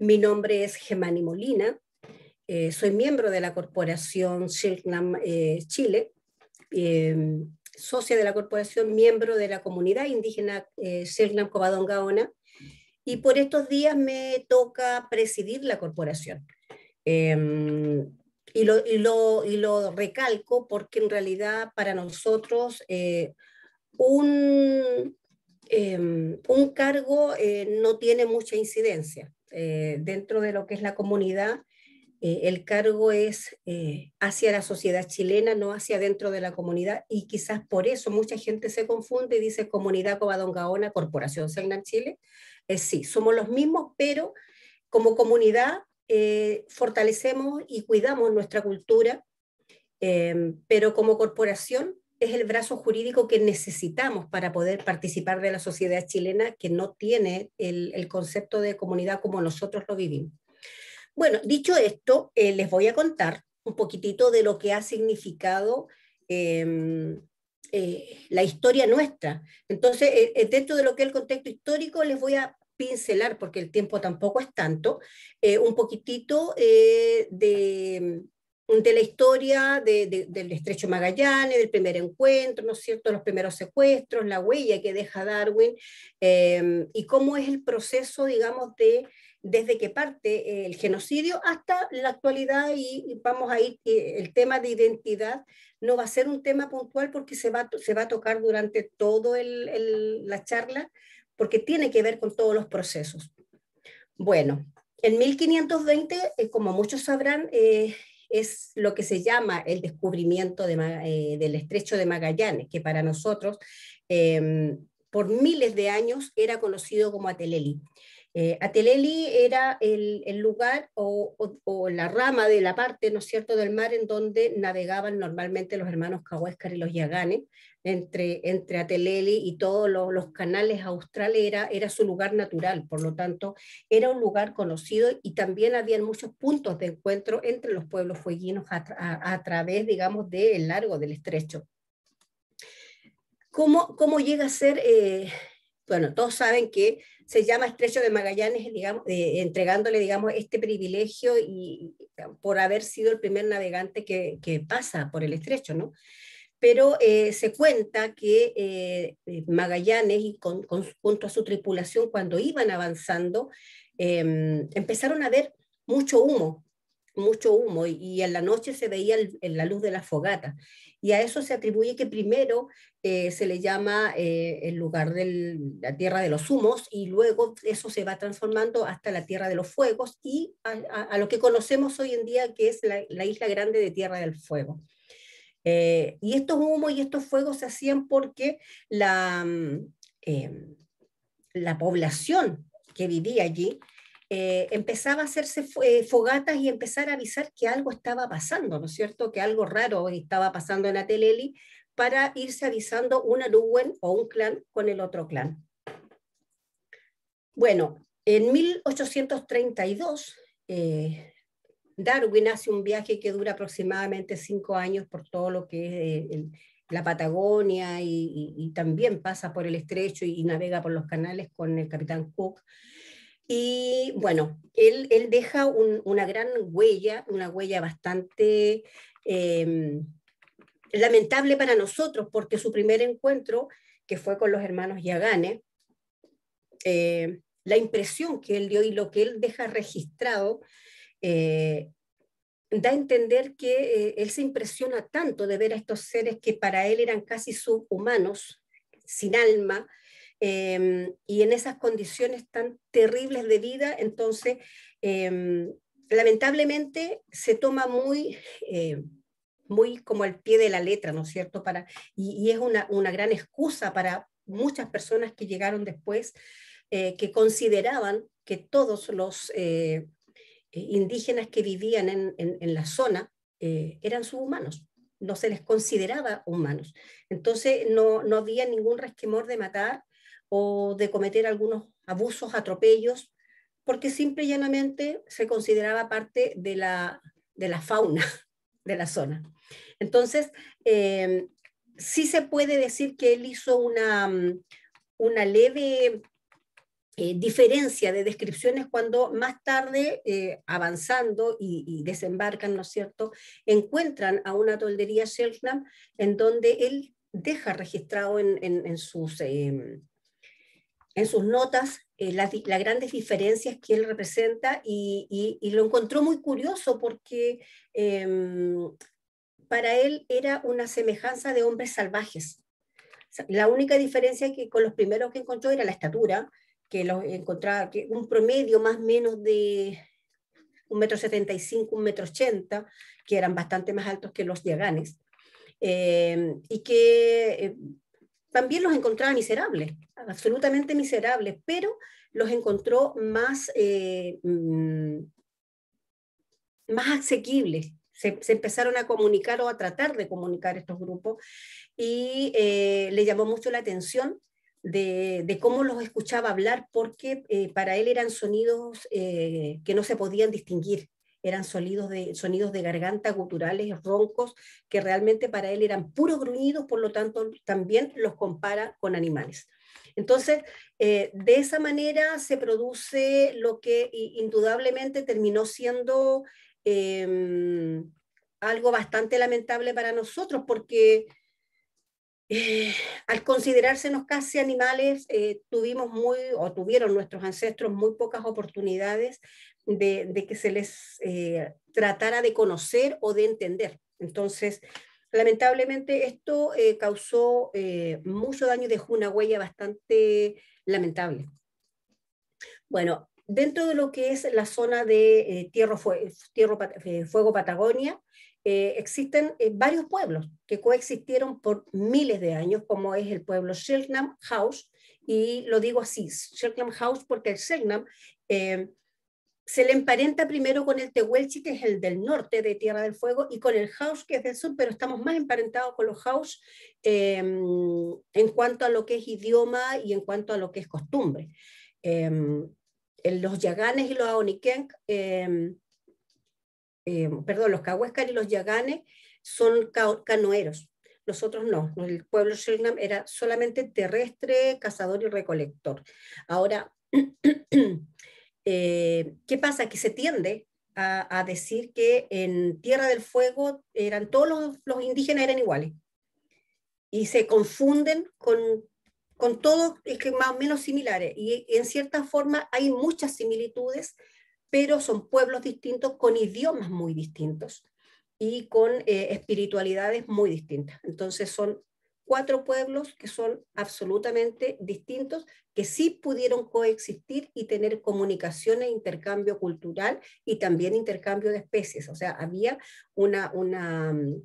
Mi nombre es Gemani Molina, eh, soy miembro de la corporación Silknam eh, Chile, em, socia de la corporación, miembro de la comunidad indígena eh, Silknam Cobadón Gaona, y por estos días me toca presidir la corporación. Em, y lo, recalco porque en realidad para nosotros em, un cargo no tiene mucha incidencia. Eh, dentro de lo que es la comunidad, eh, el cargo es eh, hacia la sociedad chilena, no hacia dentro de la comunidad, y quizás por eso mucha gente se confunde y dice comunidad Covadongaona, Corporación Segnan Chile. sí, somos los mismos, pero como comunidad fortalecemos y cuidamos nuestra cultura, pero como corporación es el brazo jurídico que necesitamos para poder participar de la sociedad chilena que no tiene el, concepto de comunidad como nosotros lo vivimos. Bueno, dicho esto, eh, les voy a contar un poquitito de lo que ha significado em, eh, la historia nuestra. Entonces, eh, dentro de lo que es el contexto histórico, les voy a pincelar, porque el tiempo tampoco es tanto, un poquitito de de la historia del estrecho Magallanes, del primer encuentro, ¿no es cierto?, los primeros secuestros, la huella que deja Darwin em, y cómo es el proceso, digamos, de desde que parte eh, el genocidio hasta la actualidad y, vamos a ir, el tema de identidad no va a ser un tema puntual porque se va, se va a tocar durante toda la charla, porque tiene que ver con todos los procesos. Bueno, en 1520, eh, como muchos sabrán, eh, es lo que se llama el descubrimiento eh, del estrecho de Magallanes, que para nosotros em, por miles de años era conocido como Ateleli. Eh, Ateleli era el, lugar o, la rama de la parte, ¿no es cierto?, del mar en donde navegaban normalmente los hermanos Cahuéscar y los Yaganes, entre, entre Ateleli y todos los, canales australes era, su lugar natural, por lo tanto, era un lugar conocido y también habían muchos puntos de encuentro entre los pueblos fueguinos a, través, digamos, del largo del estrecho. ¿Cómo, ¿Cómo llega a ser eh, bueno, todos saben que se llama Estrecho de Magallanes, eh, entregándole, digamos, este privilegio y, por haber sido el primer navegante que, pasa por el estrecho, ¿no? Pero eh, se cuenta que eh, Magallanes, y con, junto a su tripulación, cuando iban avanzando, em, empezaron a ver mucho humo, mucho humo, y, en la noche se veía en la luz de la fogata y a eso se atribuye que primero eh, se le llama eh, el lugar de la tierra de los humos y luego eso se va transformando hasta la tierra de los fuegos y a, lo que conocemos hoy en día que es la, isla grande de Tierra del Fuego. Eh, y estos humos y estos fuegos se hacían porque la, mm, la población que vivía allí eh, empezaba a hacerse eh, fogatas y empezar a avisar que algo estaba pasando, ¿no es cierto? Que algo raro estaba pasando en Ateleli para irse avisando una Luguen o un clan con el otro clan. Bueno, en 1832, eh, Darwin hace un viaje que dura aproximadamente cinco años por todo lo que es la Patagonia y, también pasa por el estrecho y, navega por los canales con el capitán Cook. Y bueno, él, deja una gran huella, una huella bastante em, lamentable para nosotros, porque su primer encuentro, que fue con los hermanos Yagane, eh, la impresión que él dio y lo que él deja registrado, eh, da a entender que eh, él se impresiona tanto de ver a estos seres que para él eran casi subhumanos, sin alma, Em, y en esas condiciones tan terribles de vida, entonces, em, lamentablemente se toma muy, eh, muy como al pie de la letra, ¿no es cierto? Para, y, es una, una, gran excusa para muchas personas que llegaron después, eh, que consideraban que todos los eh, indígenas que vivían en, en, la zona eran subhumanos no se les consideraba humanos. Entonces no, no, había ningún resquemor de matar o de cometer algunos abusos, atropellos, porque simple y llanamente se consideraba parte de la, de la fauna de la zona. Entonces, eh, sí se puede decir que él hizo una, mm, una leve eh, diferencia de descripciones cuando más tarde, eh, avanzando y, desembarcan, ¿no es cierto?, encuentran a una toldería Sheltnam en donde él deja registrado en, en, sus em, en sus notas eh, las, grandes diferencias que él representa y, lo encontró muy curioso porque em, para él era una semejanza de hombres salvajes. la única diferencia que con los primeros que encontró era la estatura, que los encontraba que un promedio más o menos de un metro setenta y un metro que eran bastante más altos que los diaganes. Em, y que eh, también los encontraba miserables, absolutamente miserables, pero los encontró más, eh, mm, más asequibles. Se, empezaron a comunicar o a tratar de comunicar estos grupos y eh, le llamó mucho la atención de, cómo los escuchaba hablar porque eh, para él eran sonidos que no se podían distinguir eran sonidos de, sonidos de garganta guturales, roncos, que realmente para él eran puros gruñidos, por lo tanto también los compara con animales. Entonces, eh, de esa manera se produce lo que indudablemente terminó siendo em, algo bastante lamentable para nosotros, porque eh, al considerársenos casi animales, eh, tuvimos muy, o tuvieron nuestros ancestros muy pocas oportunidades de, que se les eh, tratara de conocer o de entender. Entonces, lamentablemente esto eh, causó eh, mucho daño, y dejó una huella bastante lamentable. Bueno, dentro de lo que es la zona de tierra, Fue tierra Fuego Patagonia, existen varios pueblos que coexistieron por miles de años, como es el pueblo Selknam House, y lo digo así, Selknam House porque el se le emparenta primero con el Tehuelchi, que es el del norte de Tierra del Fuego, y con el House, que es del sur, pero estamos más emparentados con los House em, en cuanto a lo que es idioma y en cuanto a lo que es costumbre. Em, los Yaganes y los Aonikenk, em, perdón, los Cahuéscar y los Yaganes son canoeros, Nosotros no. El pueblo Sheringham era solamente terrestre, cazador y recolector. Ahora, Eh, ¿Qué pasa? Que se tiende a, decir que en Tierra del Fuego eran todos los, indígenas eran iguales y se confunden con, con todos los que más o menos similares y en cierta forma hay muchas similitudes, pero son pueblos distintos con idiomas muy distintos y con eh, espiritualidades muy distintas. Entonces son cuatro pueblos que son absolutamente distintos, que sí pudieron coexistir y tener comunicación e intercambio cultural y también intercambio de especies. O sea, había una, una, mm,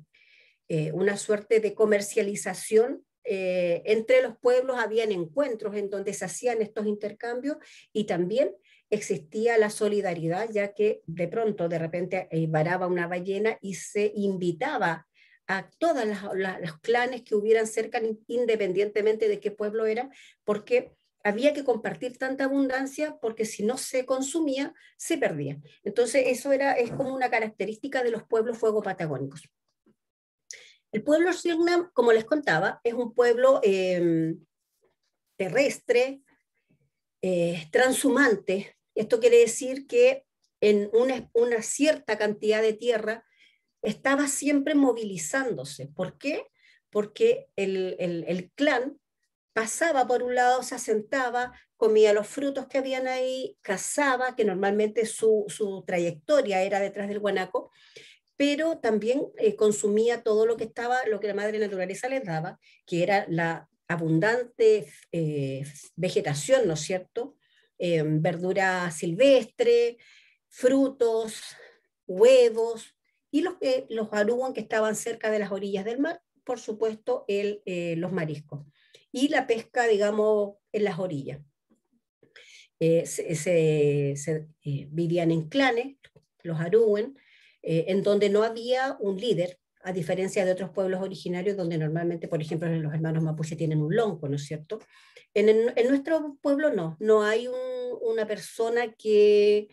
eh, una suerte de comercialización eh, entre los pueblos habían encuentros en donde se hacían estos intercambios y también existía la solidaridad, ya que de pronto, de repente, eh, varaba una ballena y se invitaba a todos los clanes que hubieran cerca, independientemente de qué pueblo era porque había que compartir tanta abundancia porque si no se consumía, se perdía. Entonces, eso era, es como una característica de los pueblos fuego patagónicos. El pueblo Signam, como les contaba, es un pueblo em, terrestre, eh, transhumante. Esto quiere decir que en una cierta cantidad de tierra estaba siempre movilizándose. ¿Por qué? Porque el, clan pasaba por un lado, se asentaba, comía los frutos que habían ahí, cazaba, que normalmente su, trayectoria era detrás del guanaco, pero también eh, consumía todo lo que estaba, lo que la madre naturaleza les daba, que era la abundante eh, vegetación, ¿no es cierto? Em, verdura silvestre, frutos, huevos, y los, que los que estaban cerca de las orillas del mar, por supuesto, el, eh, los mariscos y la pesca, digamos, en las orillas. Eh, se, eh, vivían en clanes, los arúen, en donde no había un líder, a diferencia de otros pueblos originarios donde normalmente, por ejemplo, los hermanos mapuche tienen un lonco, ¿no es cierto? En, en nuestro pueblo no, no hay una persona que,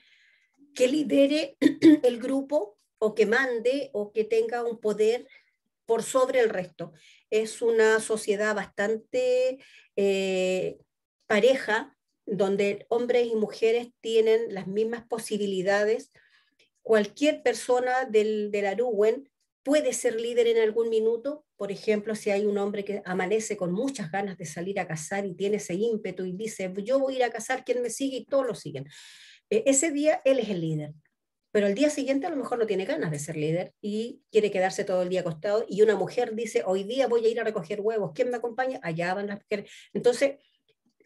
que lidere el grupo o que mande o que tenga un poder por sobre el resto. Es una sociedad bastante eh, pareja, donde hombres y mujeres tienen las mismas posibilidades. Cualquier persona del, del puede ser líder en algún minuto. Por ejemplo, si hay un hombre que amanece con muchas ganas de salir a cazar y tiene ese ímpetu y dice, yo voy a ir a cazar, ¿quién me sigue? Y todos lo siguen. Eh, ese día él es el líder pero al día siguiente a lo mejor no tiene ganas de ser líder y quiere quedarse todo el día acostado y una mujer dice, hoy día voy a ir a recoger huevos, ¿quién me acompaña? Allá van las mujeres. Entonces,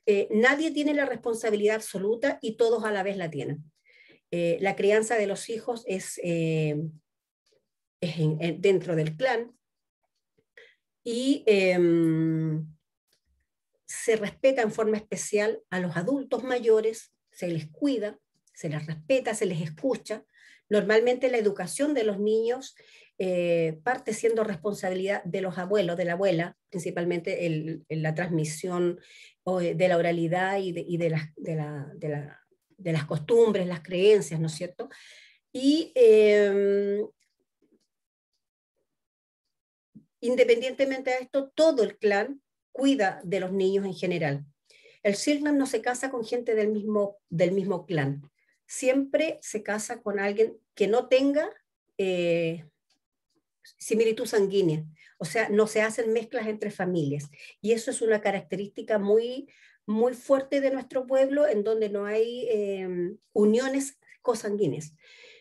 eh, nadie tiene la responsabilidad absoluta y todos a la vez la tienen. Eh, la crianza de los hijos es, eh, dentro del clan y em, se respeta en forma especial a los adultos mayores, se les cuida, se les respeta, se les escucha, Normalmente la educación de los niños eh, parte siendo responsabilidad de los abuelos, de la abuela, principalmente la transmisión eh, de la oralidad y, de, las, costumbres, las creencias, ¿no es cierto? Y em, independientemente de esto, todo el clan cuida de los niños en general. El silman no se casa con gente del mismo clan siempre se casa con alguien que no tenga eh, similitud sanguínea. O sea, no se hacen mezclas entre familias. Y eso es una característica muy, muy fuerte de nuestro pueblo, en donde no hay em, uniones cosanguíneas.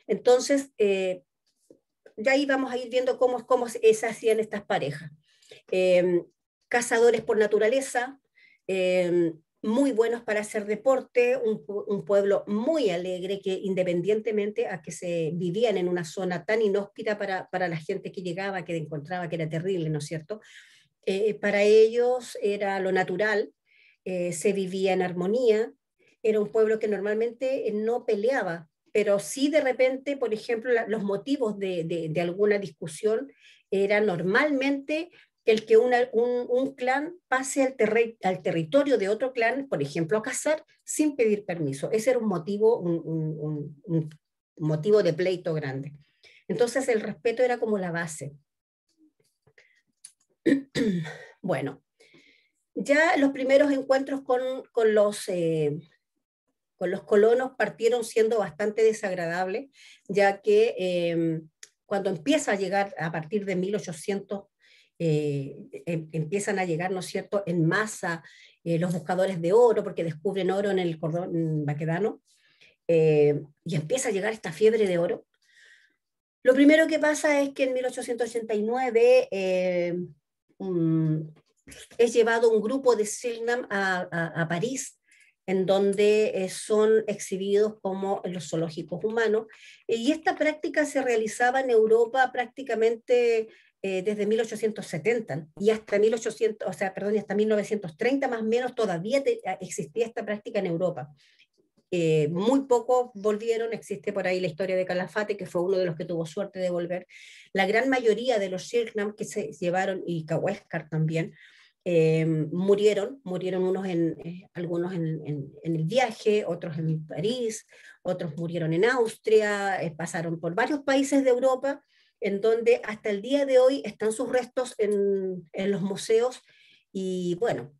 Entonces, eh, ya ahí vamos a ir viendo cómo, cómo se hacían estas parejas. Em, cazadores por naturaleza, em, muy buenos para hacer deporte, un, pueblo muy alegre que independientemente a que se vivían en una zona tan inhóspita para, la gente que llegaba, que encontraba que era terrible, ¿no es cierto? Eh, para ellos era lo natural, eh, se vivía en armonía, era un pueblo que normalmente no peleaba, pero sí de repente, por ejemplo, los motivos de, de, de alguna discusión era normalmente el que un, clan pase al, al, territorio de otro clan, por ejemplo, a cazar, sin pedir permiso. Ese era un motivo, un, motivo de pleito grande. Entonces el respeto era como la base. Bueno, ya los primeros encuentros con, los, eh, con los colonos partieron siendo bastante desagradables, ya que em, cuando empieza a llegar a partir de 1800 eh, em, empiezan a llegar, ¿no es cierto?, en masa eh, los buscadores de oro, porque descubren oro en el cordón baquedano eh, y empieza a llegar esta fiebre de oro. Lo primero que pasa es que en 1889 es llevado un grupo de Silnam a, a París, en donde son exhibidos como los zoológicos humanos. Y esta práctica se realizaba en Europa prácticamente eh, desde 1870 y hasta 1800, o sea, perdón, hasta 1930 más o menos todavía ah, existía esta práctica en Europa. Eh, muy pocos volvieron, existe por ahí la historia de Calafate, que fue uno de los que tuvo suerte de volver. La gran mayoría de los Shirknam que se llevaron, y Kaweskar también, eh, murieron, murieron unos en, algunos en, el viaje, otros en París, otros murieron en Austria, pasaron por varios países de Europa en donde hasta el día de hoy están sus restos en, los museos y bueno,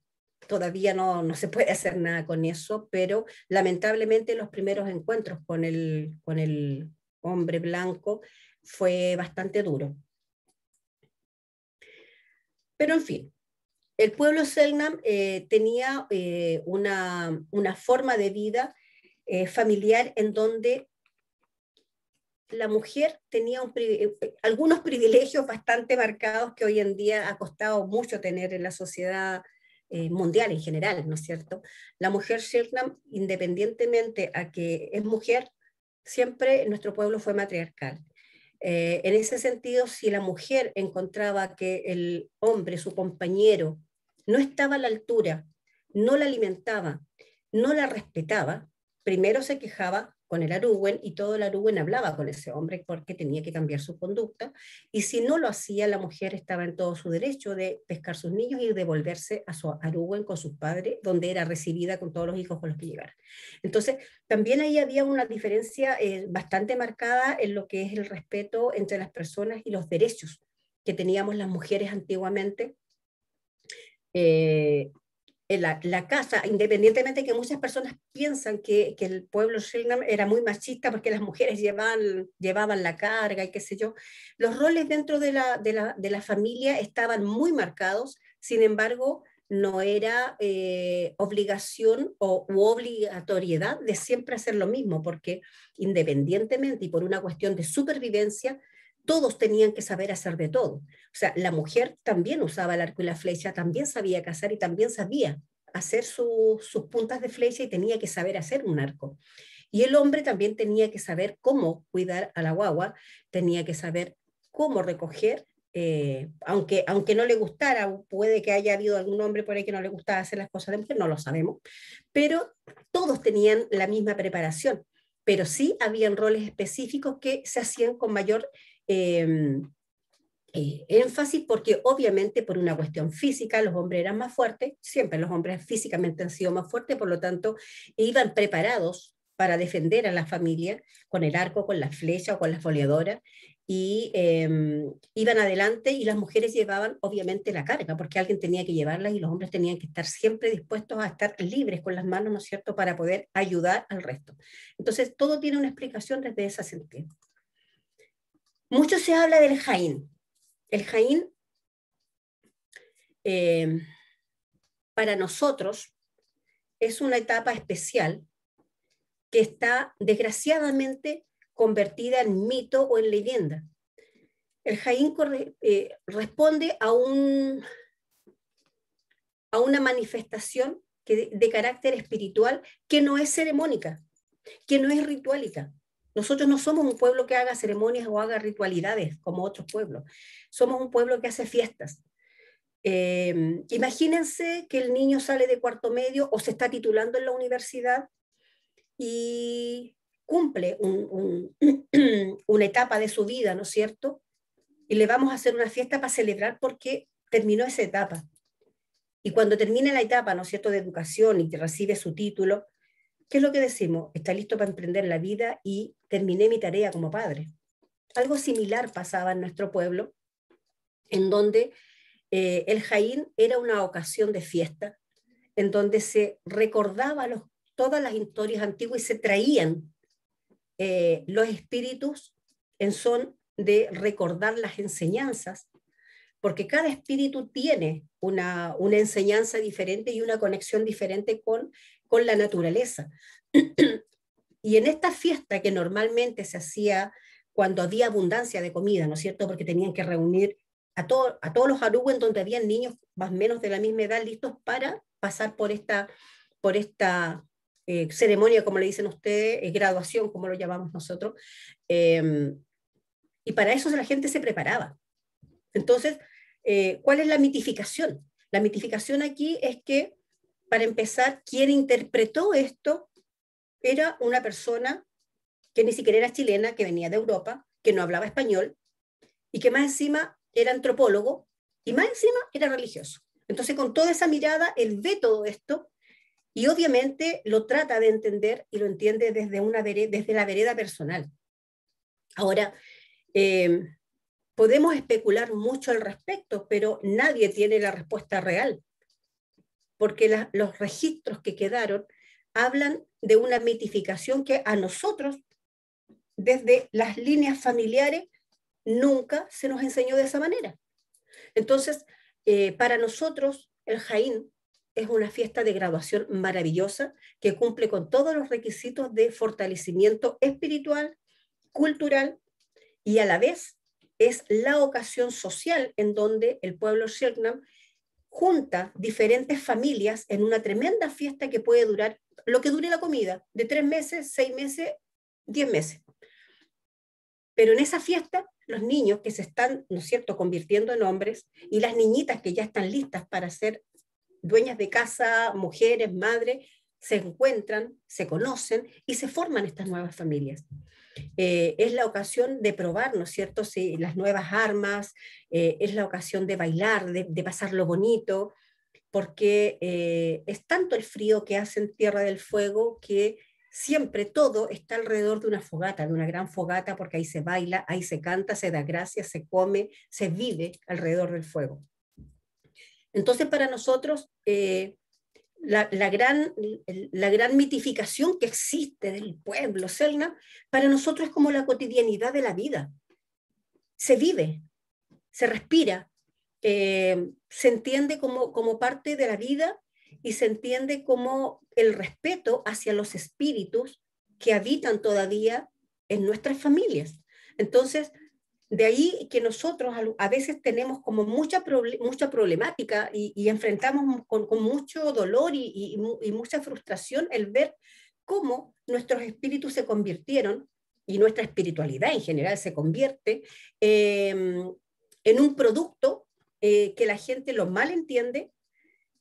todavía no, se puede hacer nada con eso, pero lamentablemente los primeros encuentros con el, con el hombre blanco fue bastante duro. Pero en fin, el pueblo Selnam eh, tenía eh, una, forma de vida eh, familiar en donde la mujer tenía eh, eh, algunos privilegios bastante marcados que hoy en día ha costado mucho tener en la sociedad eh, mundial en general, ¿no es cierto? La mujer Shirnam, independientemente a que es mujer, siempre nuestro pueblo fue matriarcal. en ese sentido, si la mujer encontraba que el hombre, su compañero, no estaba a la altura, no la alimentaba, no la respetaba, primero se quejaba, con el aruwen y todo el aruwen hablaba con ese hombre porque tenía que cambiar su conducta y si no lo hacía la mujer estaba en todo su derecho de pescar sus niños y devolverse a su aruwen con sus padres donde era recibida con todos los hijos con los que llegara. Entonces también ahí había una diferencia eh, bastante marcada en lo que es el respeto entre las personas y los derechos que teníamos las mujeres antiguamente. Eh, la, casa, independientemente de que muchas personas piensan que, el pueblo Shilnam era muy machista porque las mujeres llevaban, llevaban la carga y qué sé yo, los roles dentro de la, familia estaban muy marcados, sin embargo, no era eh, obligación o u obligatoriedad de siempre hacer lo mismo, porque independientemente y por una cuestión de supervivencia, todos tenían que saber hacer de todo. O sea, la mujer también usaba el arco y la flecha, también sabía cazar y también sabía hacer sus puntas de flecha y tenía que saber hacer un arco. Y el hombre también tenía que saber cómo cuidar a la guagua, tenía que saber cómo recoger, eh, aunque, aunque no le gustara, puede que haya habido algún hombre por ahí que no le gustaba hacer las cosas de mujer, no lo sabemos, pero todos tenían la misma preparación, pero sí habían roles específicos que se hacían con mayor Em, eh, énfasis porque obviamente por una cuestión física los hombres eran más fuertes, siempre los hombres físicamente han sido más fuertes, por lo tanto iban preparados para defender a la familia con el arco, con la flecha o con la foliadora y em, iban adelante y las mujeres llevaban obviamente la carga porque alguien tenía que llevarla y los hombres tenían que estar siempre dispuestos a estar libres con las manos, ¿no es cierto?, para poder ayudar al resto. Entonces todo tiene una explicación desde ese sentido. Mucho se habla del Jaín. El Jaín, eh, para nosotros, es una etapa especial que está desgraciadamente convertida en mito o en leyenda. El Jaín eh, responde a, un, a una manifestación de, carácter espiritual que no es ceremónica, que no es ritualica. Nosotros no somos un pueblo que haga ceremonias o haga ritualidades como otros pueblos. Somos un pueblo que hace fiestas. Em, imagínense que el niño sale de cuarto medio o se está titulando en la universidad y cumple una etapa de su vida, ¿no es cierto? Y le vamos a hacer una fiesta para celebrar porque terminó esa etapa. Y cuando termina la etapa, ¿no es cierto?, de educación y que recibe su título, ¿qué es lo que decimos? Está listo para emprender la vida y terminé mi tarea como padre. Algo similar pasaba en nuestro pueblo, en donde eh, el Jaín era una ocasión de fiesta, en donde se recordaban todas las historias antiguas y se traían eh, los espíritus en son de recordar las enseñanzas, porque cada espíritu tiene una, una enseñanza diferente y una conexión diferente con con la naturaleza. y en esta fiesta que normalmente se hacía cuando había abundancia de comida, ¿no es cierto? Porque tenían que reunir a, todos a todos los en donde había niños más o menos de la misma edad listos para pasar por esta, por esta eh, ceremonia, como le dicen ustedes, eh, graduación, como lo llamamos nosotros. Em, y para eso la gente se preparaba. Entonces, eh, ¿cuál es la mitificación? La mitificación aquí es que para empezar, quien interpretó esto era una persona que ni siquiera era chilena, que venía de Europa, que no hablaba español y que más encima era antropólogo y más encima era religioso. Entonces, con toda esa mirada, él ve todo esto y obviamente lo trata de entender y lo entiende desde, una desde la vereda personal. Ahora, eh, podemos especular mucho al respecto, pero nadie tiene la respuesta real porque los registros que quedaron hablan de una mitificación que a nosotros, desde las líneas familiares, nunca se nos enseñó de esa manera. Entonces, eh, para nosotros, el Jaín es una fiesta de graduación maravillosa que cumple con todos los requisitos de fortalecimiento espiritual, cultural y a la vez es la ocasión social en donde el pueblo Shirknam junta diferentes familias en una tremenda fiesta que puede durar lo que dure la comida, de tres meses, seis meses, diez meses. Pero en esa fiesta, los niños que se están, ¿no es cierto?, convirtiendo en hombres y las niñitas que ya están listas para ser dueñas de casa, mujeres, madres, se encuentran, se conocen y se forman estas nuevas familias. Eh, es la ocasión de probar, ¿no es cierto?, si, las nuevas armas, eh, es la ocasión de bailar, de, pasar lo bonito, porque eh, es tanto el frío que hace en Tierra del Fuego que siempre todo está alrededor de una fogata, de una gran fogata, porque ahí se baila, ahí se canta, se da gracias, se come, se vive alrededor del fuego. Entonces, para nosotros, la, gran, la gran mitificación que existe del pueblo selna para nosotros es como la cotidianidad de la vida. Se vive, se respira, eh, se entiende como, como parte de la vida y se entiende como el respeto hacia los espíritus que habitan todavía en nuestras familias. Entonces, de ahí que nosotros a veces tenemos como mucha, mucha problemática y, enfrentamos con, mucho dolor y, mucha frustración el ver cómo nuestros espíritus se convirtieron y nuestra espiritualidad en general se convierte em, en un producto eh, que la gente lo mal entiende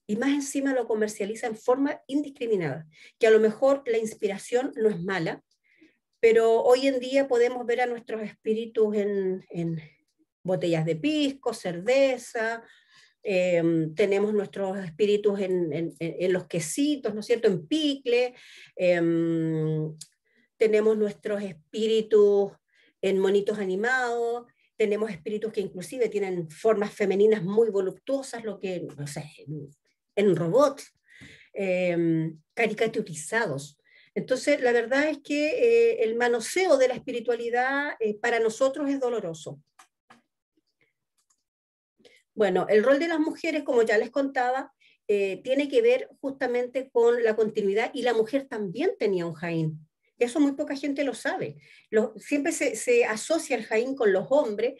y más encima lo comercializa en forma indiscriminada, que a lo mejor la inspiración no es mala, pero hoy en día podemos ver a nuestros espíritus en, botellas de pisco, cerveza, em, tenemos nuestros espíritus en, los quesitos, ¿no es cierto?, en picle, em, tenemos nuestros espíritus en monitos animados, tenemos espíritus que inclusive tienen formas femeninas muy voluptuosas, lo que, en, robots, em, caricaturizados. Entonces, la verdad es que eh, el manoseo de la espiritualidad eh, para nosotros es doloroso. Bueno, el rol de las mujeres, como ya les contaba, eh, tiene que ver justamente con la continuidad y la mujer también tenía un Jaín. Eso muy poca gente lo sabe. siempre se, asocia el Jaín con los hombres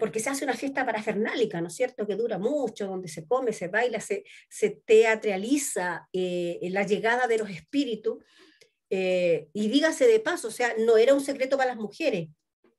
porque se hace una fiesta parafernálica, ¿no es cierto?, que dura mucho, donde se come, se baila, se, se teatraliza la llegada de los espíritus eh, y dígase de paso, o sea, no era un secreto para las mujeres,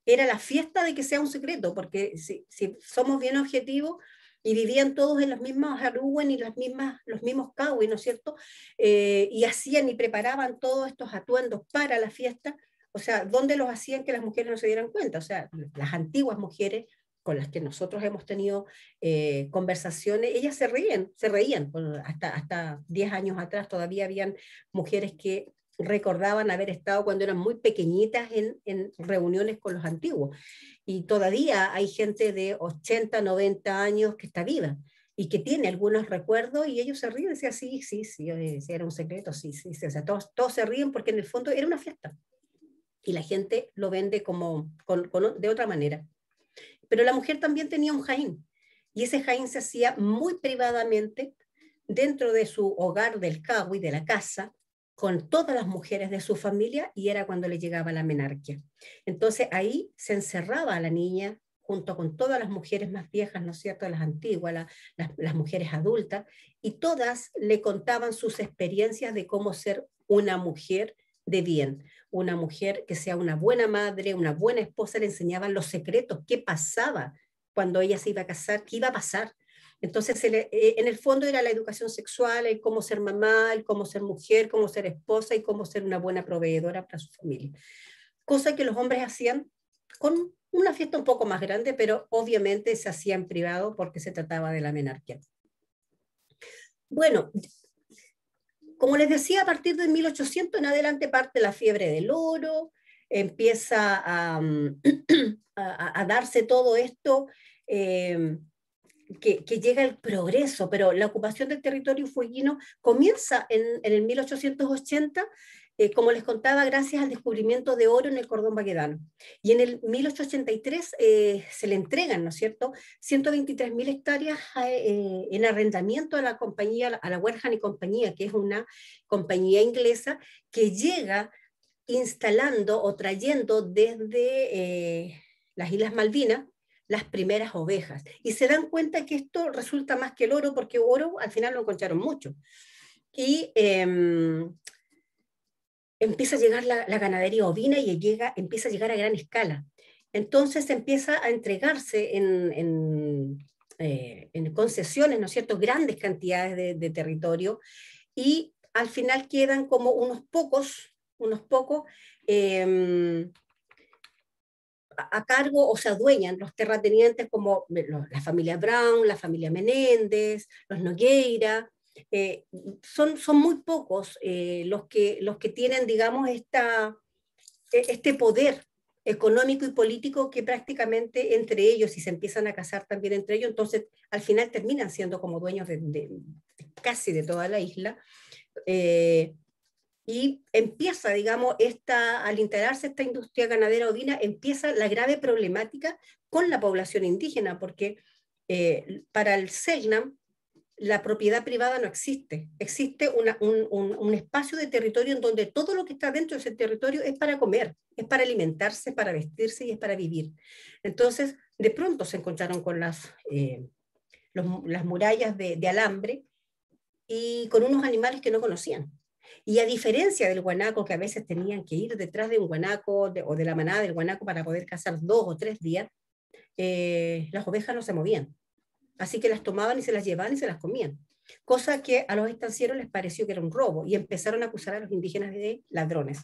era la fiesta de que sea un secreto, porque si, somos bien objetivos y vivían todos en las mismas arruguen y las mismas, los mismos kawi, ¿no es cierto? Eh, y hacían y preparaban todos estos atuendos para la fiesta, o sea, ¿dónde los hacían que las mujeres no se dieran cuenta? O sea, las antiguas mujeres con las que nosotros hemos tenido eh, conversaciones, ellas se reían, se reían, hasta, hasta 10 años atrás todavía habían mujeres que recordaban haber estado cuando eran muy pequeñitas en, reuniones con los antiguos. Y todavía hay gente de 80, 90 años que está viva y que tiene algunos recuerdos y ellos se ríen, decían, sí, sí, sí, era un secreto, sí, sí, sí. O sea, todos, todos se ríen porque en el fondo era una fiesta y la gente lo vende como de otra manera. Pero la mujer también tenía un jaín y ese jaín se hacía muy privadamente dentro de su hogar del cabo y de la casa, con todas las mujeres de su familia y era cuando le llegaba la menarquia. Entonces ahí se encerraba a la niña junto con todas las mujeres más viejas, ¿no es cierto?, las antiguas, las, mujeres adultas, y todas le contaban sus experiencias de cómo ser una mujer de bien, una mujer que sea una buena madre, una buena esposa, le enseñaban los secretos, qué pasaba cuando ella se iba a casar, qué iba a pasar, entonces, eh, en el fondo era la educación sexual, el cómo ser mamá, el cómo ser mujer, cómo ser esposa y cómo ser una buena proveedora para su familia. Cosa que los hombres hacían con una fiesta un poco más grande, pero obviamente se hacía en privado porque se trataba de la menarquía. Bueno, como les decía, a partir de 1800 en adelante parte la fiebre del oro, empieza a, mm, darse todo esto. Eh, que, llega el progreso, pero la ocupación del territorio fueguino comienza en, el 1880 eh, como les contaba, gracias al descubrimiento de oro en el cordón baquedano. Y en el 1883 eh, se le entregan, ¿no es cierto?, 123.000 hectáreas eh, en arrendamiento a la compañía, a la Werhan y Compañía, que es una compañía inglesa que llega instalando o trayendo desde las Islas Malvinas las primeras ovejas. Y se dan cuenta que esto resulta más que el oro, porque oro al final lo encontraron mucho. Y em, empieza a llegar la, ganadería ovina y llega, empieza a llegar a gran escala. Entonces empieza a entregarse en, en, eh, concesiones, ¿no es cierto?, grandes cantidades de, territorio y al final quedan como unos pocos, unos pocos em, a cargo o se adueñan los terratenientes como eh, la familia Brown, la familia Menéndez, los Nogueira. Eh, son, son muy pocos eh, los, que, los que tienen, digamos, esta, e, este poder económico y político que prácticamente entre ellos, si se empiezan a casar también entre ellos, entonces al final terminan siendo como dueños de, casi de toda la isla y empieza, digamos, esta, al integrarse esta industria ganadera ovina, empieza la grave problemática con la población indígena, porque eh, para el CELNAM la propiedad privada no existe, existe un, espacio de territorio en donde todo lo que está dentro de ese territorio es para comer, es para alimentarse, para vestirse y es para vivir. Entonces, de pronto se encontraron con las, eh, las murallas de alambre y con unos animales que no conocían y a diferencia del guanaco, que a veces tenían que ir detrás de un guanaco o de la manada del guanaco para poder cazar dos o tres días, eh, las ovejas no se movían. Así que las tomaban y se las llevaban y se las comían. Cosa que a los estancieros les pareció que era un robo y empezaron a acusar a los indígenas de ladrones.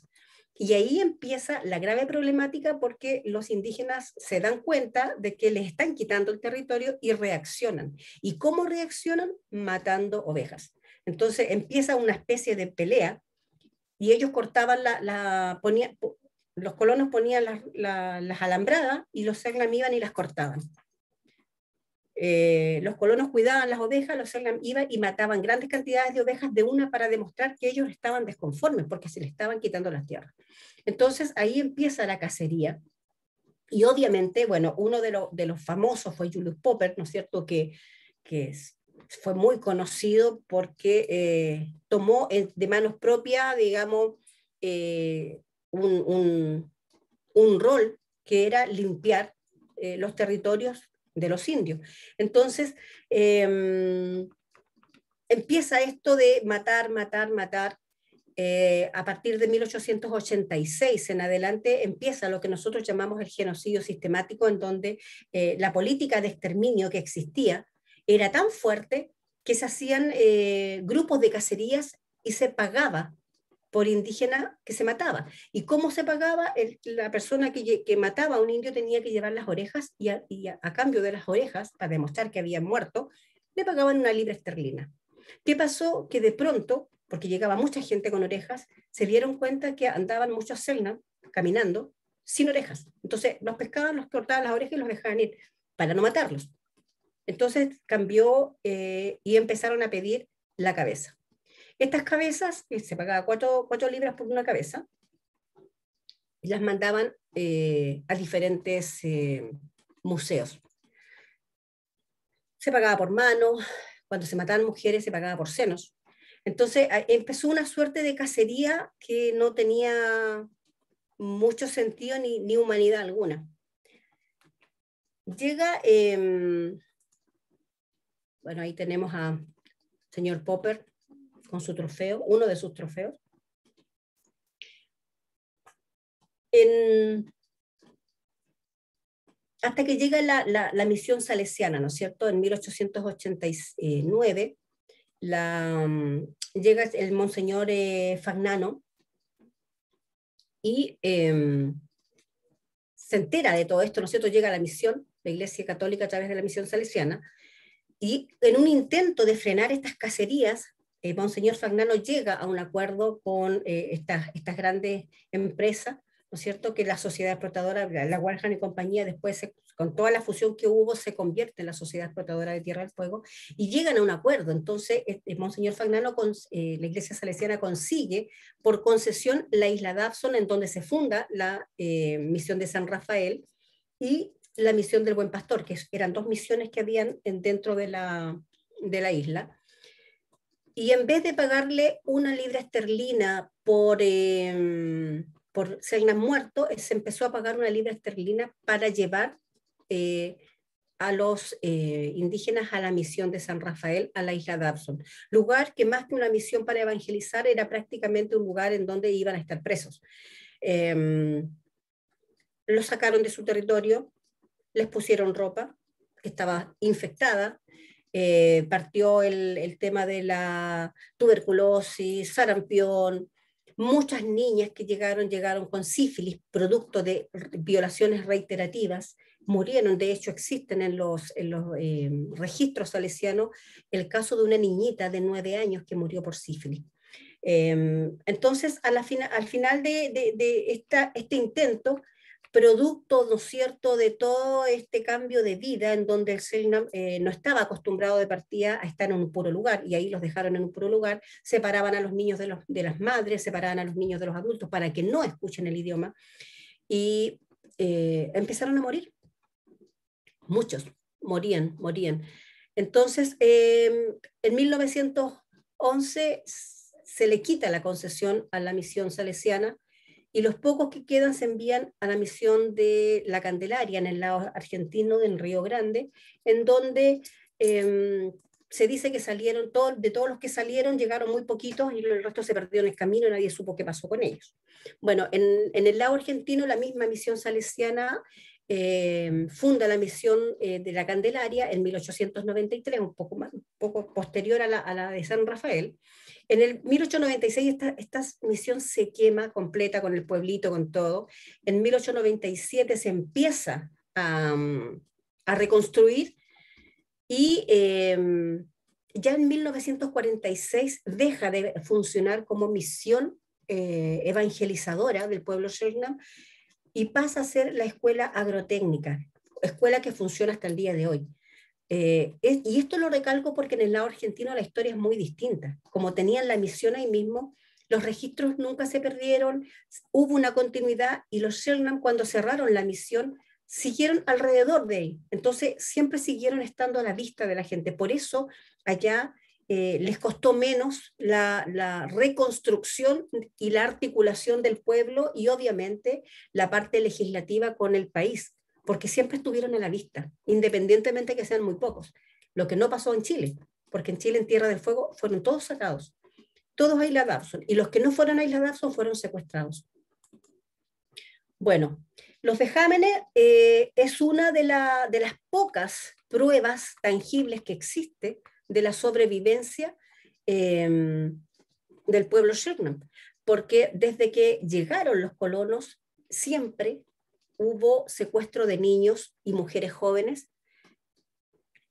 Y ahí empieza la grave problemática porque los indígenas se dan cuenta de que les están quitando el territorio y reaccionan. ¿Y cómo reaccionan? Matando ovejas. Entonces empieza una especie de pelea y ellos cortaban la, los colonos ponían las alambradas y los selam iban y las cortaban. Eh, los colonos cuidaban las ovejas, los selam iban y mataban grandes cantidades de ovejas de una para demostrar que ellos estaban desconformes porque se les estaban quitando las tierras. Entonces ahí empieza la cacería. Y obviamente, bueno, uno de, los famosos fue Julius Popper, ¿no es cierto?, que, que fue muy conocido porque eh, tomó de manos propias, digamos, eh, un, rol que era limpiar eh, los territorios de los indios. Entonces, em, empieza esto de matar, matar, matar. a partir de 1886 en adelante empieza lo que nosotros llamamos el genocidio sistemático, en donde la política de exterminio que existía era tan fuerte que se hacían eh, grupos de cacerías y se pagaba por indígena que se mataba. ¿Y cómo se pagaba? la persona que, mataba a un indio tenía que llevar las orejas y, a, cambio de las orejas, para demostrar que había muerto, le pagaban una libra esterlina. ¿Qué pasó? Que de pronto, porque llegaba mucha gente con orejas, se dieron cuenta que andaban muchos selnas caminando sin orejas. Entonces los pescaban, los cortaban las orejas y los dejaban ir para no matarlos. Entonces cambió eh, y empezaron a pedir la cabeza. Estas cabezas, se pagaba cuatro, libras por una cabeza, y las mandaban eh, a diferentes eh, museos. Se pagaba por mano cuando se mataban mujeres se pagaba por senos. Entonces empezó una suerte de cacería que no tenía mucho sentido ni, humanidad alguna. Llega em, bueno, ahí tenemos a señor Popper con su trofeo, uno de sus trofeos. hasta que llega la, misión salesiana, ¿no es cierto? En 1889 mm, llega el monseñor eh, Fagnano y em, se entera de todo esto, ¿no es cierto? Llega la misión, la Iglesia Católica a través de la misión salesiana, y en un intento de frenar estas cacerías, eh, Monseñor Fagnano llega a un acuerdo con eh, estas, grandes empresas, ¿no es cierto? Que la sociedad explotadora, la Warhammer y compañía, después con toda la fusión que hubo, se convierte en la sociedad explotadora de Tierra del Fuego y llegan a un acuerdo. Entonces, eh, eh, Monseñor Fagnano, con, la Iglesia Salesiana consigue por concesión la isla Dabson, en donde se funda la misión de San Rafael, y la misión del Buen Pastor, que eran dos misiones que habían dentro de la, de la isla. Y en vez de pagarle una libra esterlina por, em, eh, por muerto, se empezó a pagar una libra esterlina para llevar eh, a los eh, indígenas a la misión de San Rafael a la isla Dabson, lugar que más que una misión para evangelizar era prácticamente un lugar en donde iban a estar presos. Em, lo sacaron de su territorio, les pusieron ropa que estaba infectada, eh, partió el, tema de la tuberculosis, sarampión, muchas niñas que llegaron, llegaron con sífilis, producto de violaciones reiterativas, murieron, de hecho existen en los, los eh, registros salesianos el caso de una niñita de nueve años que murió por sífilis. Eh, entonces, a la al final de, esta, este intento, producto, ¿no es cierto?, de todo este cambio de vida en donde el selnam eh, no estaba acostumbrado de partida a estar en un puro lugar, y ahí los dejaron en un puro lugar, separaban a los niños de, los, de las madres, separaban a los niños de los adultos para que no escuchen el idioma, y eh, empezaron a morir. Muchos morían, morían. Entonces, em, en 1911 se le quita la concesión a la misión salesiana y los pocos que quedan se envían a la misión de La Candelaria, en el lado argentino del Río Grande, en donde em, se dice que salieron, de todos los que salieron, llegaron muy poquitos y el resto se perdió en el camino y nadie supo qué pasó con ellos. Bueno, en, el lado argentino, la misma misión salesiana em, funda la misión eh, de la Candelaria en 1893, un poco, más, poco posterior a la de San Rafael. En el 1896 esta, misión se quema completa con el pueblito, con todo. En 1897 se empieza a, reconstruir y em, ya en 1946 deja de funcionar como misión eh, evangelizadora del pueblo Shernam y pasa a ser la escuela agrotécnica, escuela que funciona hasta el día de hoy. Eh, y esto lo recalco porque en el lado argentino la historia es muy distinta. Como tenían la misión ahí mismo, los registros nunca se perdieron, hubo una continuidad y los Sherman cuando cerraron la misión siguieron alrededor de él. Entonces siempre siguieron estando a la vista de la gente. Por eso allá eh, les costó menos la reconstrucción y la articulación del pueblo y obviamente la parte legislativa con el país porque siempre estuvieron a la vista, independientemente de que sean muy pocos. Lo que no pasó en Chile, porque en Chile, en Tierra del Fuego, fueron todos sacados, todos a Isla y los que no fueron a Isla fueron secuestrados. Bueno, los vejámenes eh, es una de, las pocas pruebas tangibles que existe de la sobrevivencia em, del pueblo Shirnam, porque desde que llegaron los colonos, siempre hubo secuestro de niños y mujeres jóvenes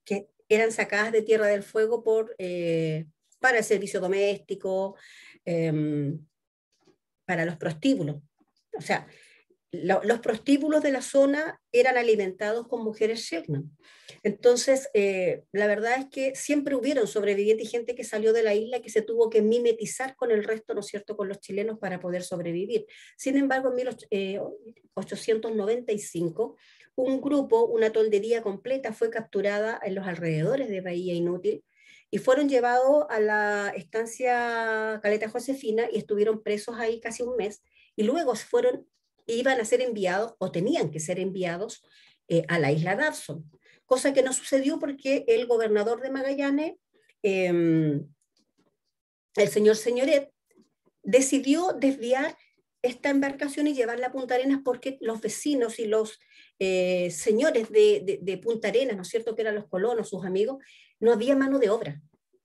que eran sacadas de Tierra del Fuego por, eh, para el servicio doméstico, em, para los prostíbulos. O sea, los prostíbulos de la zona eran alimentados con mujeres Shekna. Entonces, eh, la verdad es que siempre hubieron sobrevivientes y gente que salió de la isla y que se tuvo que mimetizar con el resto, ¿no es cierto?, con los chilenos para poder sobrevivir. Sin embargo, en 1895, eh, un grupo, una toldería completa, fue capturada en los alrededores de Bahía Inútil y fueron llevados a la estancia Caleta Josefina y estuvieron presos ahí casi un mes y luego fueron iban a ser enviados o tenían que ser enviados eh, a la isla Dabson, cosa que no sucedió porque el gobernador de Magallanes, em, el señor Señoret, decidió desviar esta embarcación y llevarla a Punta Arenas porque los vecinos y los eh, señores de, de Punta Arenas, ¿no es cierto?, que eran los colonos, sus amigos, no había mano de obra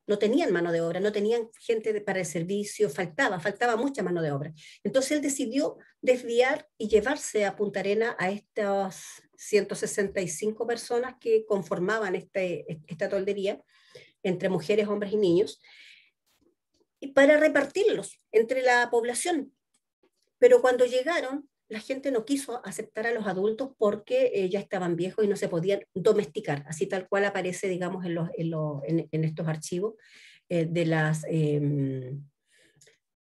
no tenían mano de obra, no tenían gente para el servicio, faltaba, faltaba mucha mano de obra. Entonces él decidió desviar y llevarse a Punta Arena a estas 165 personas que conformaban este, esta toldería, entre mujeres, hombres y niños, y para repartirlos entre la población. Pero cuando llegaron, la gente no quiso aceptar a los adultos porque eh, ya estaban viejos y no se podían domesticar, así tal cual aparece, digamos, en, estos archivos eh, de em,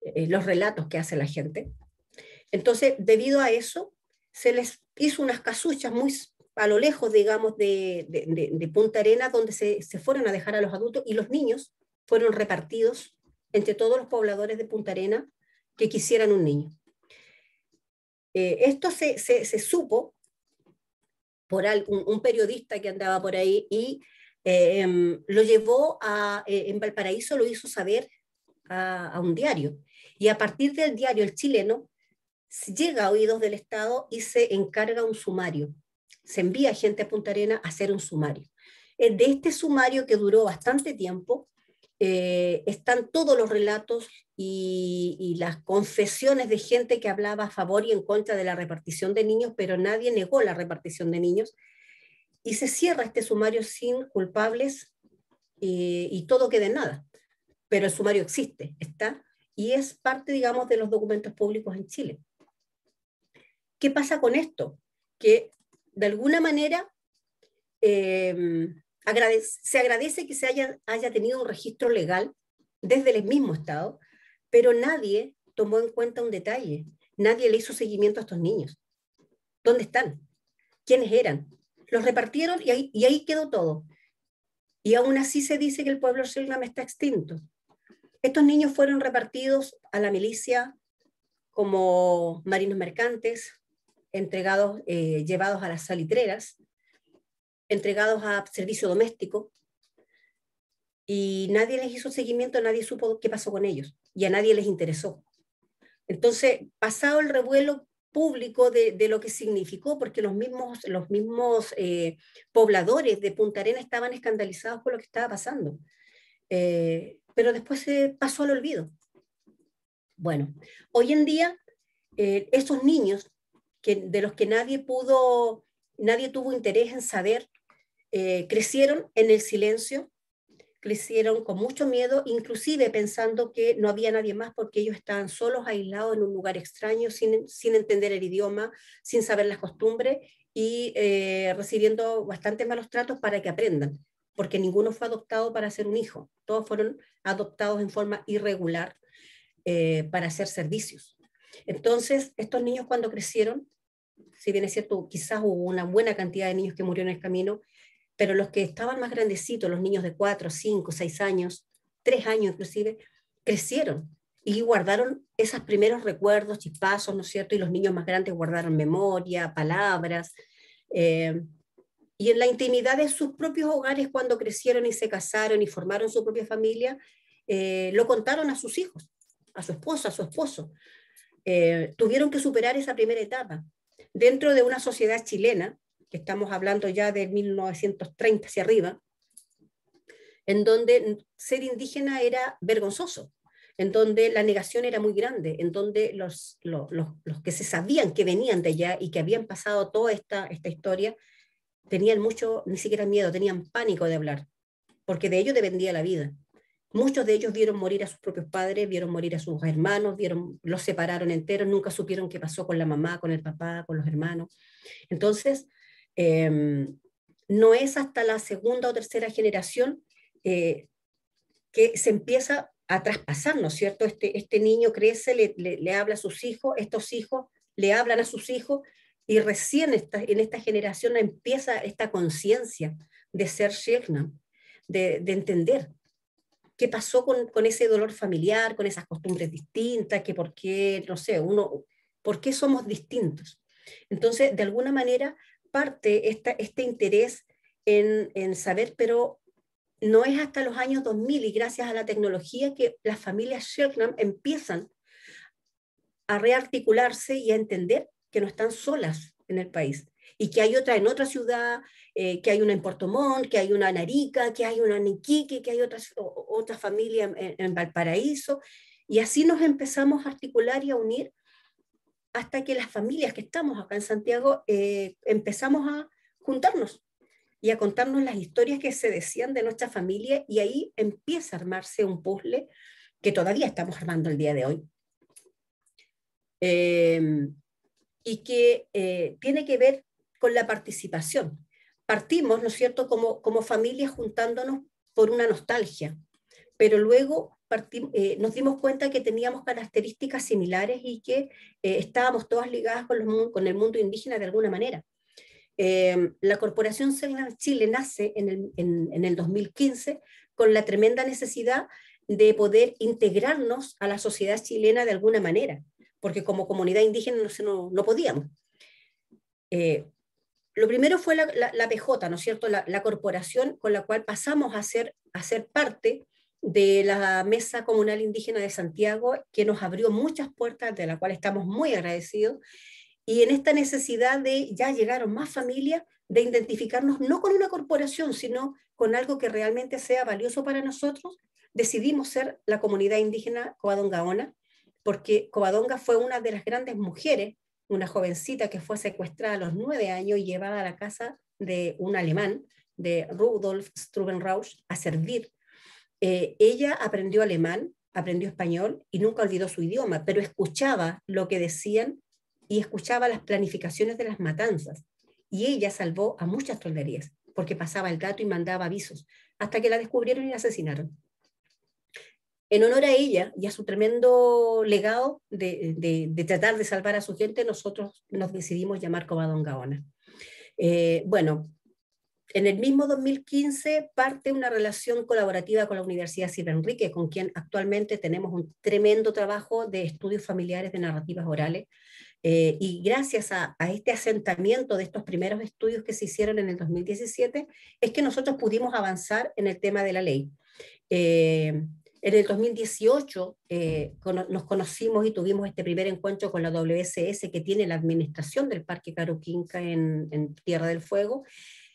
eh, los relatos que hace la gente. Entonces, debido a eso, se les hizo unas casuchas muy a lo lejos, digamos, de, Punta Arena donde se, fueron a dejar a los adultos y los niños fueron repartidos entre todos los pobladores de Punta Arena que quisieran un niño. Eh, esto se, supo por un periodista que andaba por ahí y eh, em, lo llevó a, eh, en Valparaíso, lo hizo saber a, a un diario. Y a partir del diario, el chileno llega a oídos del Estado y se encarga un sumario. Se envía gente a Punta Arena a hacer un sumario. De este sumario que duró bastante tiempo, eh, están todos los relatos y, las confesiones de gente que hablaba a favor y en contra de la repartición de niños, pero nadie negó la repartición de niños. Y se cierra este sumario sin culpables eh, y todo queda en nada. Pero el sumario existe, está, y es parte, digamos, de los documentos públicos en Chile. ¿Qué pasa con esto? Que de alguna manera eh, se agradece que se haya, tenido un registro legal desde el mismo Estado, pero nadie tomó en cuenta un detalle. Nadie le hizo seguimiento a estos niños. ¿Dónde están? ¿Quiénes eran? Los repartieron y ahí, quedó todo. Y aún así se dice que el pueblo Selnam está extinto. Estos niños fueron repartidos a la milicia como marinos mercantes, entregados, eh, llevados a las salitreras, entregados a servicio doméstico y nadie les hizo seguimiento, nadie supo qué pasó con ellos y a nadie les interesó. Entonces, pasado el revuelo público de, de lo que significó, porque los mismos, los mismos eh, pobladores de Punta Arena estaban escandalizados por lo que estaba pasando. Eh, pero después se pasó al olvido. Bueno, hoy en día, eh, esos niños que, de los que nadie pudo, nadie tuvo interés en saber eh, crecieron en el silencio, crecieron con mucho miedo, inclusive pensando que no había nadie más porque ellos estaban solos, aislados en un lugar extraño, sin, entender el idioma, sin saber las costumbres y eh, recibiendo bastante malos tratos para que aprendan, porque ninguno fue adoptado para ser un hijo, todos fueron adoptados en forma irregular eh, para hacer servicios. Entonces, estos niños cuando crecieron, si bien es cierto, quizás hubo una buena cantidad de niños que murieron en el camino, pero los que estaban más grandecitos, los niños de 4, 5, 6 años, 3 años inclusive, crecieron y guardaron esos primeros recuerdos, chispazos, ¿no es cierto? Y los niños más grandes guardaron memoria, palabras. Eh, y en la intimidad de sus propios hogares, cuando crecieron y se casaron y formaron su propia familia, eh, lo contaron a sus hijos, a su esposa, a su esposo. Eh, tuvieron que superar esa primera etapa. Dentro de una sociedad chilena, que estamos hablando ya de 1930 hacia arriba, en donde ser indígena era vergonzoso, en donde la negación era muy grande, en donde los, los, los, los que se sabían que venían de allá y que habían pasado toda esta, esta historia, tenían mucho, ni siquiera miedo, tenían pánico de hablar, porque de ellos dependía la vida. Muchos de ellos vieron morir a sus propios padres, vieron morir a sus hermanos, vieron, los separaron enteros, nunca supieron qué pasó con la mamá, con el papá, con los hermanos. Entonces, Em, no es hasta la segunda o tercera generación eh, que se empieza a traspasar, ¿no es cierto? Este, este niño crece, le, habla a sus hijos, estos hijos le hablan a sus hijos y recién en esta generación empieza esta conciencia de ser Shegnam, de, entender qué pasó con, con, ese dolor familiar, con esas costumbres distintas, que por qué, no sé, uno, por qué somos distintos. Entonces, de alguna manera, parte este interés en, saber, pero no es hasta los años 2000 y gracias a la tecnología que las familias Shetland empiezan a rearticularse y a entender que no están solas en el país y que hay otra en otra ciudad, eh, que hay una en Puerto Montt, que hay una en Arica, que hay una en Iquique, que hay otra, familia en Valparaíso. Y así nos empezamos a articular y a unir hasta que las familias que estamos acá en Santiago eh, empezamos a juntarnos y a contarnos las historias que se decían de nuestra familia y ahí empieza a armarse un puzzle que todavía estamos armando el día de hoy. Em, y que eh, tiene que ver con la participación. Partimos, ¿no es cierto?, como, como familia juntándonos por una nostalgia, pero luego eh, nos dimos cuenta que teníamos características similares y que eh, estábamos todas ligadas con, con, el mundo indígena de alguna manera. Eh, la Corporación Celna Chile nace en el, 2015 con la tremenda necesidad de poder integrarnos a la sociedad chilena de alguna manera, porque como comunidad indígena no, no, podíamos. lo primero fue la, PJ, ¿no es cierto? La, la, corporación con la cual pasamos a ser, a ser parte de la Mesa Comunal Indígena de Santiago, que nos abrió muchas puertas, de la cual estamos muy agradecidos, y en esta necesidad de, ya llegaron más familias, de identificarnos no con una corporación, sino con algo que realmente sea valioso para nosotros, decidimos ser la comunidad indígena Covadongaona, porque Covadonga fue una de las grandes mujeres, una jovencita que fue secuestrada a los nueve años y llevada a la casa de un alemán, de Rudolf Strubenrausch, a servir eh, ella aprendió alemán, aprendió español y nunca olvidó su idioma, pero escuchaba lo que decían y escuchaba las planificaciones de las matanzas. Y ella salvó a muchas tolderías, porque pasaba el gato y mandaba avisos, hasta que la descubrieron y la asesinaron. En honor a ella y a su tremendo legado de, tratar de salvar a su gente, nosotros nos decidimos llamar Cobadón Gaona. Eh, bueno, en el mismo 2015 parte una relación colaborativa con la Universidad Silva Enrique, con quien actualmente tenemos un tremendo trabajo de estudios familiares de narrativas orales. Eh, y gracias a, este asentamiento de estos primeros estudios que se hicieron en el 2017, es que nosotros pudimos avanzar en el tema de la ley. Eh, en el 2018 eh, nos conocimos y tuvimos este primer encuentro con la WSS que tiene la administración del Parque Caroquinca en, en Tierra del Fuego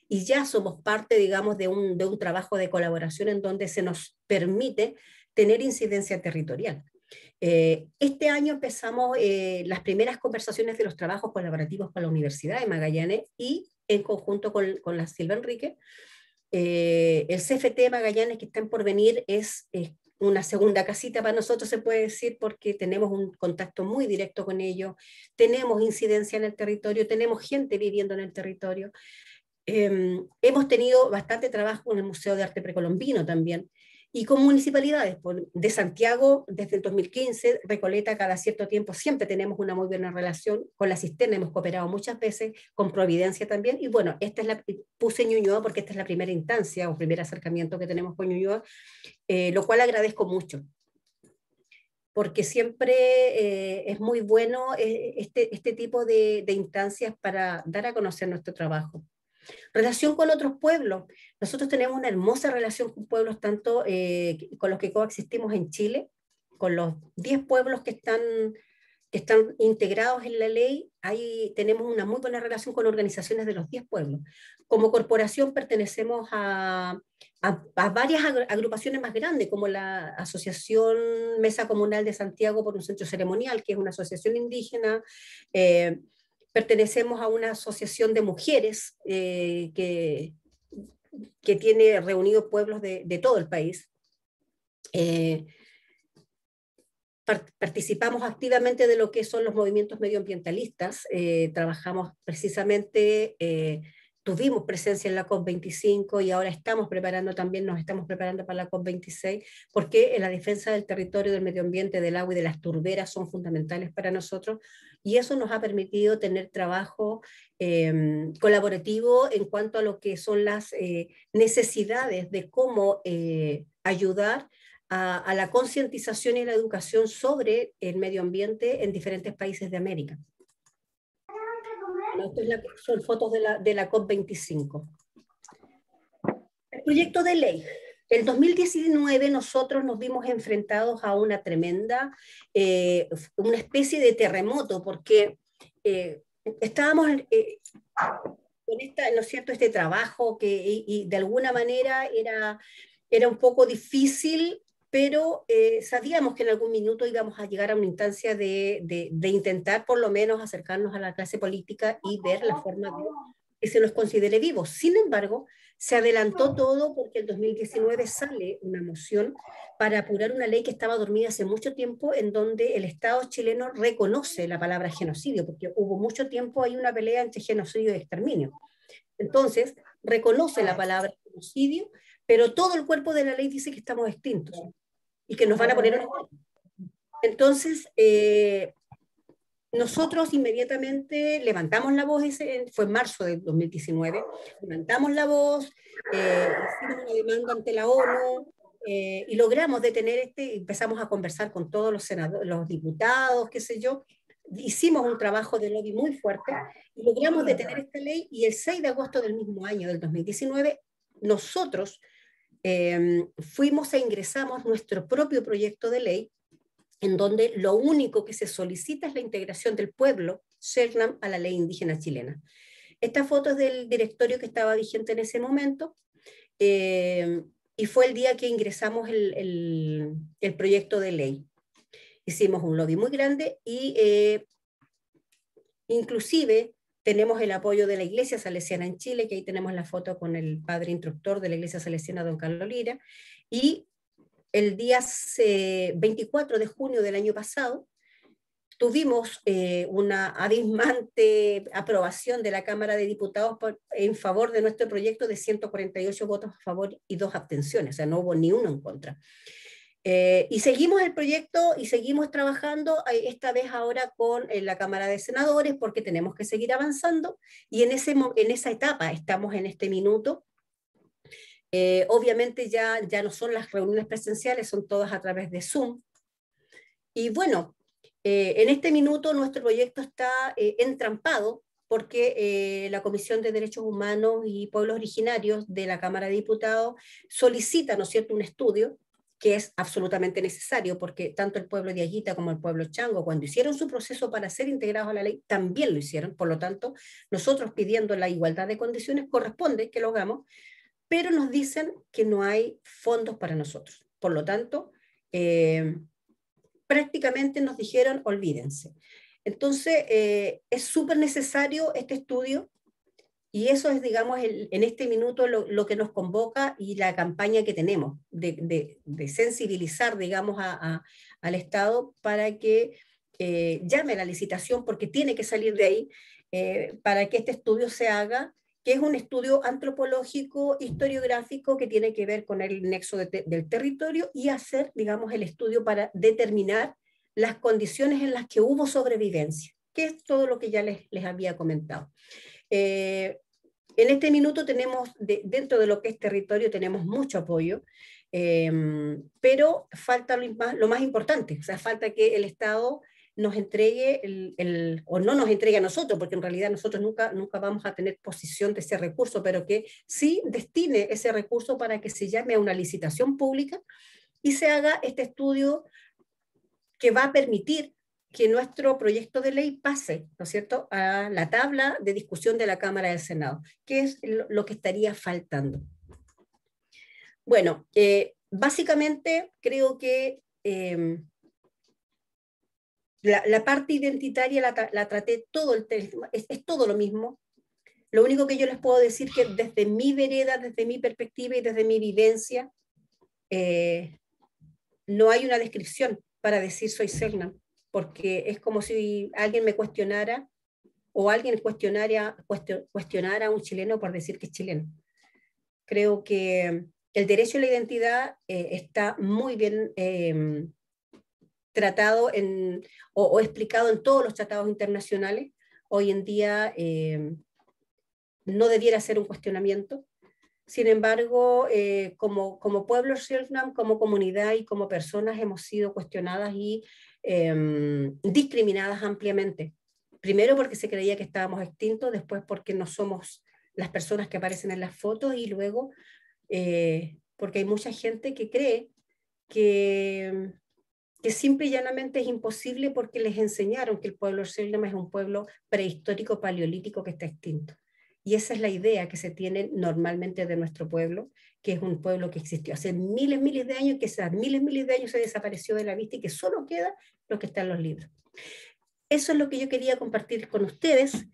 y ya somos parte, digamos, de un, de un trabajo de colaboración en donde se nos permite tener incidencia territorial. Eh, este año empezamos eh, las primeras conversaciones de los trabajos colaborativos con la Universidad de Magallanes y en conjunto con, con la Silva Enrique. Eh, el CFT Magallanes que está en porvenir es una segunda casita para nosotros, se puede decir, porque tenemos un contacto muy directo con ellos, tenemos incidencia en el territorio, tenemos gente viviendo en el territorio. Em, hemos tenido bastante trabajo en el Museo de Arte Precolombino también y con municipalidades. De Santiago, desde el 2015, Recoleta cada cierto tiempo, siempre tenemos una muy buena relación con la cisterna, hemos cooperado muchas veces, con Providencia también, y bueno, esta es la, puse Ñuñoa porque esta es la primera instancia o primer acercamiento que tenemos con Ñuñoa, eh, lo cual agradezco mucho porque siempre eh, es muy bueno eh, este, este tipo de instancias para dar a conocer nuestro trabajo. Relación con otros pueblos. Nosotros tenemos una hermosa relación con pueblos, tanto eh, con los que coexistimos en Chile, con los 10 pueblos que están, están integrados en la ley, ahí tenemos una muy buena relación con organizaciones de los 10 pueblos. Como corporación pertenecemos a, a, varias agrupaciones más grandes, como la Asociación Mesa Comunal de Santiago por un Centro Ceremonial, que es una asociación indígena. Eh, pertenecemos a una asociación de mujeres eh, que, que, tiene reunidos pueblos de, todo el país. Eh, participamos activamente de lo que son los movimientos medioambientalistas, eh, trabajamos precisamente, tuvimos presencia en la COP25 y ahora estamos preparando también, nos estamos preparando para la COP26, porque la defensa del territorio, del medio ambiente, del agua y de las turberas son fundamentales para nosotros, y eso nos ha permitido tener trabajo em, colaborativo en cuanto a lo que son las eh, necesidades de cómo eh, ayudar a, la concientización y la educación sobre el medio ambiente en diferentes países de América. Esto son fotos de la, de la COP25. El proyecto de ley el 2019 nosotros nos vimos enfrentados a una tremenda, eh, una especie de terremoto, porque eh, estábamos eh, con cierto? este trabajo que y, de alguna manera era, era un poco difícil pero sabíamos que en algún minuto íbamos a llegar a una instancia de, de, de, intentar por lo menos acercarnos a la clase política y ver la forma de se los considere vivos. Sin embargo, se adelantó todo porque el 2019 sale una moción para apurar una ley que estaba dormida hace mucho tiempo en donde el Estado chileno reconoce la palabra genocidio, porque hubo mucho tiempo hay una pelea entre genocidio y exterminio. Entonces, reconoce la palabra genocidio, pero todo el cuerpo de la ley dice que estamos extintos y que nos van a poner Entonces, eh, nosotros inmediatamente levantamos la voz, ese, fue en marzo de 2019, levantamos la voz, eh, hicimos una demanda ante la ONU eh, y logramos detener este, empezamos a conversar con todos los senadores, los diputados, qué sé yo, hicimos un trabajo de lobby muy fuerte y logramos detener esta ley y el 6 de agosto del mismo año, del 2019, nosotros eh, fuimos e ingresamos nuestro propio proyecto de ley en donde lo único que se solicita es la integración del pueblo CERNAM a la ley indígena chilena. Esta foto es del directorio que estaba vigente en ese momento eh, y fue el día que ingresamos el, proyecto de ley. Hicimos un lobby muy grande y eh, inclusive tenemos el apoyo de la Iglesia Salesiana en Chile, que ahí tenemos la foto con el padre instructor de la Iglesia Salesiana, don Carlos Lira, y el día 24 de junio del año pasado, tuvimos eh, una abismante aprobación de la Cámara de Diputados en favor de nuestro proyecto de 148 votos a favor y dos abstenciones, o sea, no hubo ni uno en contra. Eh, y seguimos el proyecto y seguimos trabajando, eh, esta vez ahora con la Cámara de Senadores, porque tenemos que seguir avanzando. Y en, ese, en esa etapa estamos en este minuto eh, obviamente ya, ya no son las reuniones presenciales, son todas a través de Zoom. Y bueno, eh, en este minuto nuestro proyecto está eh, entrampado porque la Comisión de Derechos Humanos y Pueblos Originarios de la Cámara de Diputados solicita, ¿no cierto?, un estudio que es absolutamente necesario, porque tanto el pueblo de Aguita como el pueblo chango, cuando hicieron su proceso para ser integrados a la ley, también lo hicieron. Por lo tanto, nosotros pidiendo la igualdad de condiciones, corresponde que lo hagamos pero nos dicen que no hay fondos para nosotros. Por lo tanto, eh, prácticamente nos dijeron, olvídense. Entonces, eh, es súper necesario este estudio y eso es, digamos, en este minuto lo, que nos convoca y la campaña que tenemos de, sensibilizar, digamos, al Estado para que eh, llame a la licitación porque tiene que salir de ahí para que este estudio se haga que es un estudio antropológico, historiográfico, que tiene que ver con el nexo del territorio y hacer, digamos, el estudio para determinar las condiciones en las que hubo sobrevivencia, que es todo lo que ya les, les había comentado. Eh, en este minuto tenemos, dentro de lo que es territorio, tenemos mucho apoyo, eh, pero falta lo más, lo más importante, o sea, falta que el Estado nos entregue el, o no nos entregue a nosotros, porque en realidad nosotros nunca, nunca vamos a tener posición de ese recurso, pero que sí destine ese recurso para que se llame a una licitación pública y se haga este estudio que va a permitir que nuestro proyecto de ley pase, ¿no es cierto?, a la tabla de discusión de la Cámara del Senado, que es lo que estaría faltando. Bueno, eh, básicamente creo que em, la, parte identitaria la, la, traté todo el es, es todo lo mismo. Lo único que yo les puedo decir que desde mi vereda, desde mi perspectiva y desde mi vivencia, eh, no hay una descripción para decir soy serna, porque es como si alguien me cuestionara o alguien cuestionara, cuestionara a un chileno por decir que es chileno. Creo que el derecho a la identidad eh, está muy bien eh, tratado en, o, explicado en todos los tratados internacionales, hoy en día eh, no debiera ser un cuestionamiento. Sin embargo, eh, como, como pueblo como comunidad y como personas hemos sido cuestionadas y em, discriminadas ampliamente. Primero porque se creía que estábamos extintos, después porque no somos las personas que aparecen en las fotos y luego eh, porque hay mucha gente que cree que que simple y llanamente es imposible porque les enseñaron que el pueblo de es un pueblo prehistórico paleolítico que está extinto. Y esa es la idea que se tiene normalmente de nuestro pueblo, que es un pueblo que existió hace miles, miles de años, que hace miles, miles de años se desapareció de la vista y que solo queda lo que está en los libros. Eso es lo que yo quería compartir con ustedes.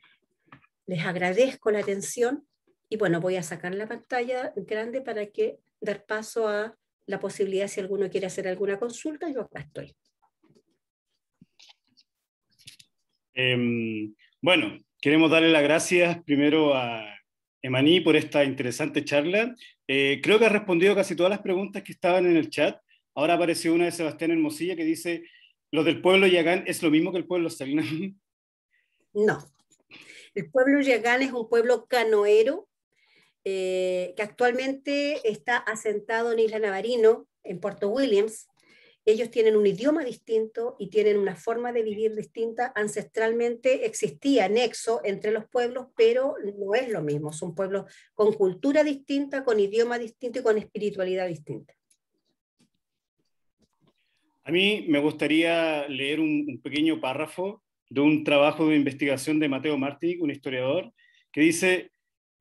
Les agradezco la atención y bueno, voy a sacar la pantalla grande para que dar paso a la posibilidad si alguno quiere hacer alguna consulta, yo acá estoy. Em, bueno, queremos darle las gracias primero a Emaní por esta interesante charla. Eh, creo que ha respondido casi todas las preguntas que estaban en el chat. Ahora apareció una de Sebastián Hermosilla que dice, ¿lo del pueblo Yagán es lo mismo que el pueblo Salinas? No. El pueblo Yagán es un pueblo canoero eh, que actualmente está asentado en Isla Navarino, en Puerto Williams. Ellos tienen un idioma distinto y tienen una forma de vivir distinta. Ancestralmente existía nexo entre los pueblos, pero no es lo mismo. Son pueblos con cultura distinta, con idioma distinto y con espiritualidad distinta. A mí me gustaría leer un pequeño párrafo de un trabajo de investigación de Mateo Martí, un historiador, que dice,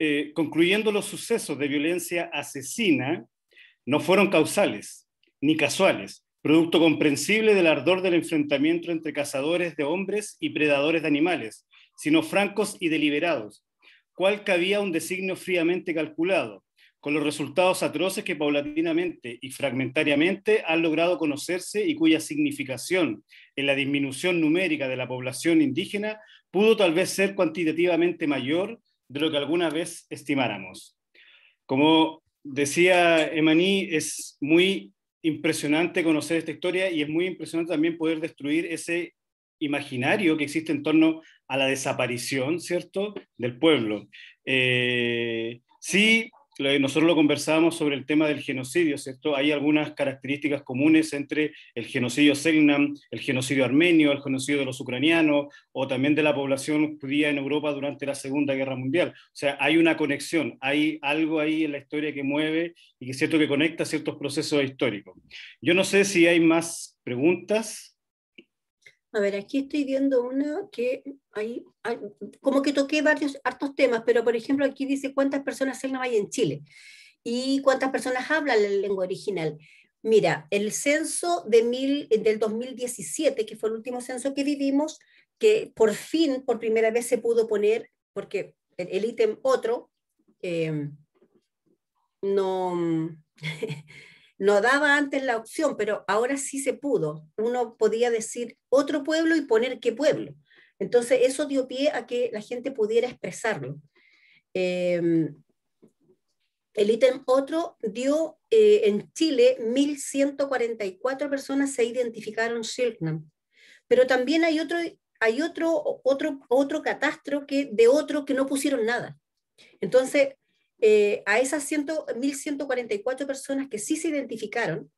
eh, concluyendo los sucesos de violencia asesina, no fueron causales ni casuales, producto comprensible del ardor del enfrentamiento entre cazadores de hombres y predadores de animales, sino francos y deliberados, cual cabía un designio fríamente calculado, con los resultados atroces que paulatinamente y fragmentariamente han logrado conocerse y cuya significación en la disminución numérica de la población indígena pudo tal vez ser cuantitativamente mayor de lo que alguna vez estimáramos. Como decía Emaní, es muy impresionante conocer esta historia y es muy impresionante también poder destruir ese imaginario que existe en torno a la desaparición, ¿cierto?, del pueblo. Eh, sí, eh, nosotros lo conversábamos sobre el tema del genocidio, ¿cierto? Hay algunas características comunes entre el genocidio Selnam, el genocidio armenio, el genocidio de los ucranianos o también de la población judía en Europa durante la Segunda Guerra Mundial. O sea, hay una conexión, hay algo ahí en la historia que mueve y que cierto que conecta ciertos procesos históricos. Yo no sé si hay más preguntas. A ver, aquí estoy viendo una que hay, como que toqué varios hartos temas, pero por ejemplo aquí dice cuántas personas no hay en Chile y cuántas personas hablan la lengua original. Mira, el censo de mil, del 2017, que fue el último censo que vivimos, que por fin, por primera vez se pudo poner, porque el ítem otro eh, no... no daba antes la opción, pero ahora sí se pudo. Uno podía decir otro pueblo y poner qué pueblo. Entonces eso dio pie a que la gente pudiera expresarlo. Em, el ítem otro dio eh, en Chile 1.144 personas se identificaron Shilknam. Pero también hay otro, hay otro, otro, otro catastro que, de otro que no pusieron nada. Entonces, eh, a esas 1.144 personas que sí se identificaron,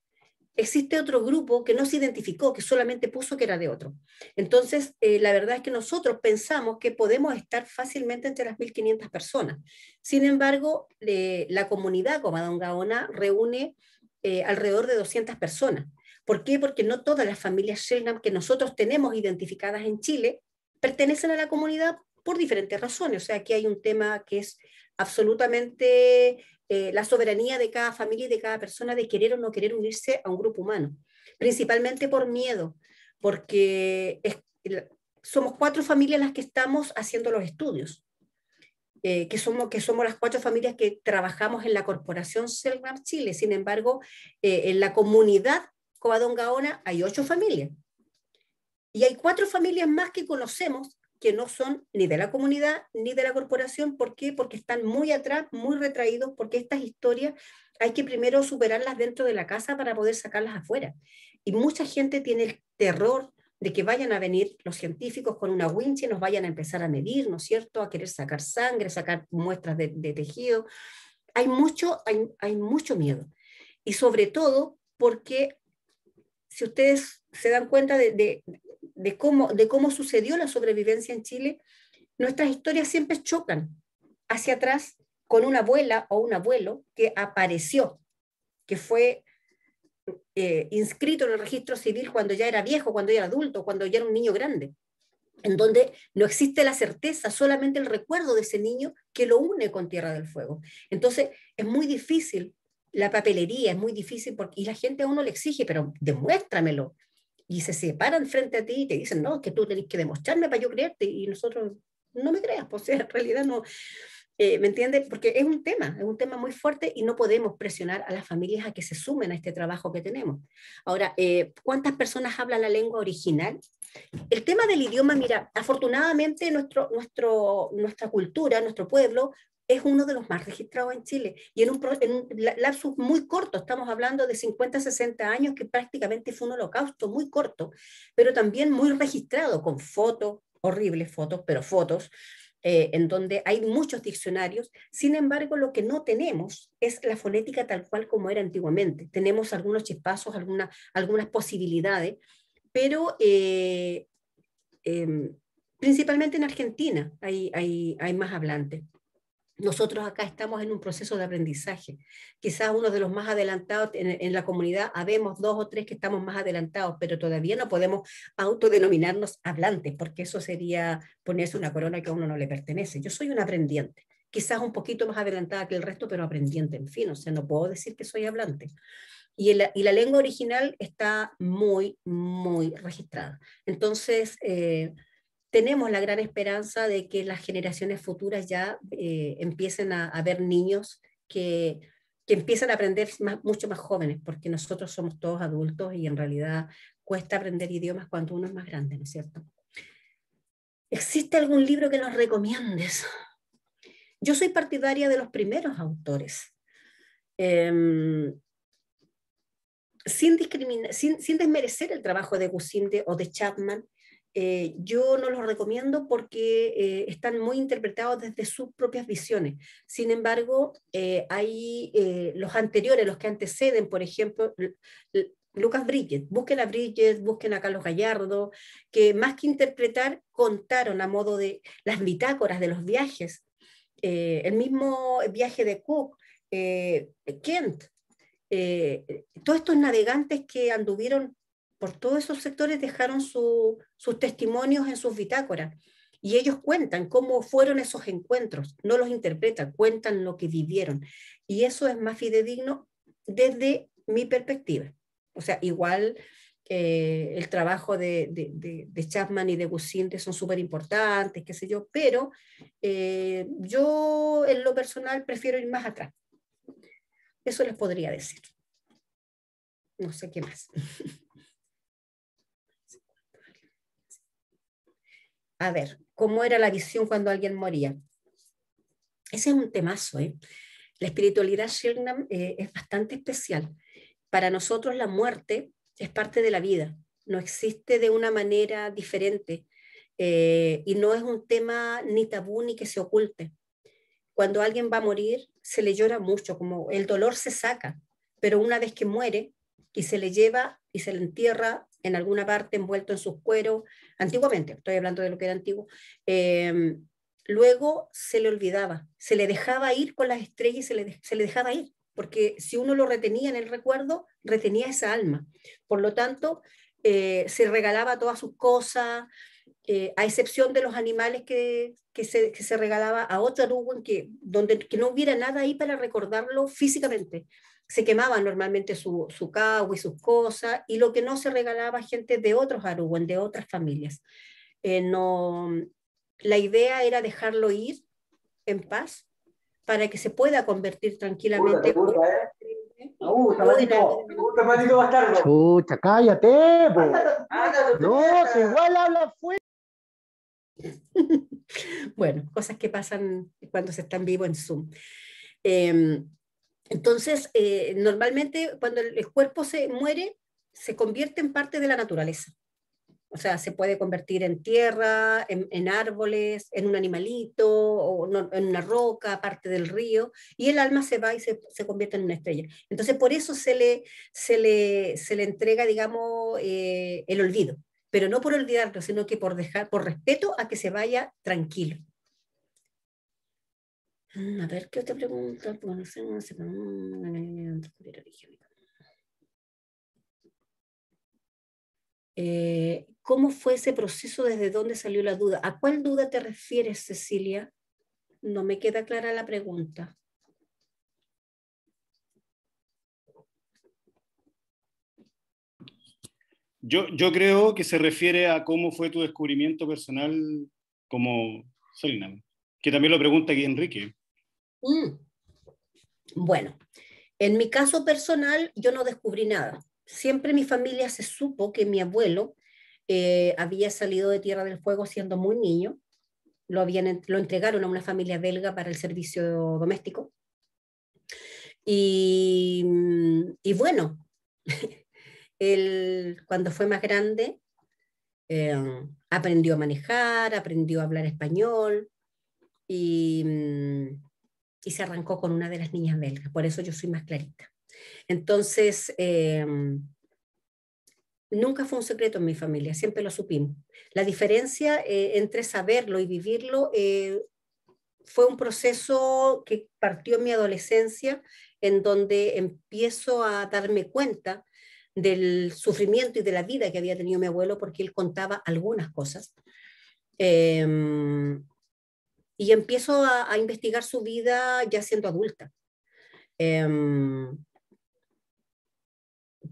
existe otro grupo que no se identificó, que solamente puso que era de otro. Entonces, eh, la verdad es que nosotros pensamos que podemos estar fácilmente entre las 1.500 personas. Sin embargo, la comunidad Comadongaona Gaona reúne eh, alrededor de 200 personas. ¿Por qué? Porque no todas las familias Shelnam que nosotros tenemos identificadas en Chile pertenecen a la comunidad por diferentes razones. O sea, aquí hay un tema que es absolutamente eh, la soberanía de cada familia y de cada persona de querer o no querer unirse a un grupo humano, principalmente por miedo, porque somos cuatro familias las que estamos haciendo los estudios. Eh, que, somos, que somos las cuatro familias que trabajamos en la corporación Selgram Chile. Sin embargo, eh, en la comunidad Covadonga Gaona hay ocho familias. Y hay cuatro familias más que conocemos que no son ni de la comunidad ni de la corporación. ¿Por qué? Porque están muy atrás, muy retraídos, porque estas historias hay que primero superarlas dentro de la casa para poder sacarlas afuera. Y mucha gente tiene el terror de que vayan a venir los científicos con una winch y nos vayan a empezar a medir, ¿no es cierto? A querer sacar sangre, sacar muestras de, tejido. Hay mucho, hay, mucho miedo. Y sobre todo porque si ustedes se dan cuenta de, de cómo, de cómo sucedió la sobrevivencia en Chile, nuestras historias siempre chocan hacia atrás con una abuela o un abuelo que apareció, que fue eh, inscrito en el registro civil cuando ya era viejo, cuando ya era adulto, cuando ya era un niño grande, en donde no existe la certeza, solamente el recuerdo de ese niño que lo une con Tierra del Fuego. Entonces, es muy difícil la papelería, es muy difícil porque, y la gente a uno le exige, pero demuéstramelo, y se separan frente a ti y te dicen, no, que tú tenés que demostrarme para yo creerte y nosotros, no me creas, pues en realidad no, eh, ¿me entiendes? Porque es un tema, es un tema muy fuerte y no podemos presionar a las familias a que se sumen a este trabajo que tenemos. Ahora, eh, ¿cuántas personas hablan la lengua original? El tema del idioma, mira, afortunadamente nuestro, nuestro, nuestra cultura, nuestro pueblo es uno de los más registrados en Chile y en un, en lapsus muy corto, estamos hablando de 50, 60 años, que prácticamente fue un holocausto muy corto, pero también muy registrado, con fotos, horribles fotos, pero fotos, eh, en donde hay muchos diccionarios. Sin embargo, lo que no tenemos es la fonética tal cual como era antiguamente. Tenemos algunos chispazos, algunas algunas posibilidades, pero eh, em, principalmente en Argentina hay, hay, hay más hablantes nosotros acá estamos en un proceso de aprendizaje. Quizás uno de los más adelantados en, la comunidad, habemos dos o tres que estamos más adelantados, pero todavía no podemos autodenominarnos hablantes, porque eso sería ponerse una corona que a uno no le pertenece. Yo soy un aprendiente, quizás un poquito más adelantada que el resto, pero aprendiente, en fin, o sea, no puedo decir que soy hablante. Y, la lengua original está muy, muy registrada. Entonces, eh, tenemos la gran esperanza de que las generaciones futuras ya eh, empiecen a, ver niños que, que empiezan a aprender mucho más jóvenes, porque nosotros somos todos adultos y en realidad cuesta aprender idiomas cuando uno es más grande, ¿no es cierto? ¿Existe algún libro que nos recomiendes? Yo soy partidaria de los primeros autores. Em, sin, sin, sin, desmerecer el trabajo de Gusinde o de Chapman, eh, yo no los recomiendo porque eh, están muy interpretados desde sus propias visiones. Sin embargo, eh, hay los anteriores, los que anteceden, por ejemplo, Lucas Bridges busquen a Bridget, busquen a Carlos Gallardo, que más que interpretar, contaron a modo de las bitácoras de los viajes. el mismo viaje de Cook, Kent, todos estos navegantes que anduvieron por todos esos sectores dejaron sus testimonios en sus bitácoras. Y ellos cuentan cómo fueron esos encuentros, no los interpretan, cuentan lo que vivieron. Y eso es más fidedigno desde mi perspectiva. O sea, igual eh, el trabajo de, de, de, Chapman y de Gusinde son súper importantes, qué sé yo, pero eh, yo en lo personal prefiero ir más atrás. Eso les podría decir. No sé qué más. a ver, cómo era la visión cuando alguien moría. Ese es un temazo. ¿eh? La espiritualidad Shirnam eh, es bastante especial. Para nosotros la muerte es parte de la vida, no existe de una manera diferente eh, y no es un tema ni tabú ni que se oculte. Cuando alguien va a morir, se le llora mucho, como el dolor se saca, pero una vez que muere y se le lleva y se le entierra en alguna parte envuelto en sus cueros, antiguamente, estoy hablando de lo que era antiguo, em, luego se le olvidaba, se le dejaba ir con las estrellas se le, dejaba ir, porque si uno lo retenía en el recuerdo, retenía esa alma. Por lo tanto, eh, se regalaba todas sus cosas, eh, a excepción de los animales que, se, que regalaba a otro lugar que, donde, que no hubiera nada ahí para recordarlo físicamente se quemaban normalmente su, su y sus cosas, y lo que no se regalaba gente de otros Aruban, de otras familias. Eh, no, la idea era dejarlo ir en paz para que se pueda convertir tranquilamente. gusta, ¿eh? cállate, No, igual habla bueno, cosas que pasan cuando se están vivo en Zoom. Eh, entonces, eh, normalmente cuando el cuerpo se muere, se convierte en parte de la naturaleza. O sea, se puede convertir en tierra, en, árboles, en un animalito, o en una roca, parte del río, y el alma se va y se, convierte en una estrella. Entonces, por eso se le, entrega, digamos, eh, el olvido, pero no por olvidarlo, sino que por, dejar, por respeto a que se vaya tranquilo. Mm, a ver, ¿qué otra pregunta? Pues, eh, ¿Cómo fue ese proceso? ¿Desde dónde salió la duda? ¿A cuál duda te refieres, Cecilia? No me queda clara la pregunta. Yo, yo, creo que se refiere a cómo fue tu descubrimiento personal como solina, que también lo pregunta aquí Enrique. Mm. Bueno, en mi caso personal yo no descubrí nada. Siempre mi familia se supo que mi abuelo eh, había salido de Tierra del Fuego siendo muy niño. Lo, habían, lo entregaron a una familia belga para el servicio doméstico. Y, bueno, él cuando fue más grande eh, aprendió a manejar, aprendió a hablar español y mm, y se arrancó con una de las niñas belgas, por eso yo soy más clarita. Entonces, eh, nunca fue un secreto en mi familia, siempre lo supimos. La diferencia eh, entre saberlo y vivirlo eh, fue un proceso que partió en mi adolescencia, en donde empiezo a darme cuenta del sufrimiento y de la vida que había tenido mi abuelo, porque él contaba algunas cosas y empiezo a, investigar su vida ya siendo adulta. Em,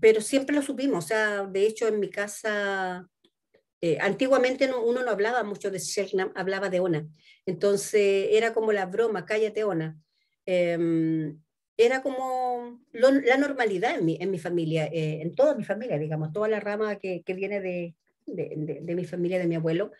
pero siempre lo supimos, o sea, de hecho en mi casa, eh, antiguamente uno no hablaba mucho de Shelnam, hablaba de Ona, entonces era como la broma, cállate Ona. Em, era como la normalidad en mi, en mi familia, eh, en toda mi familia, digamos, toda la rama que, que viene de, de, mi familia, de mi abuelo.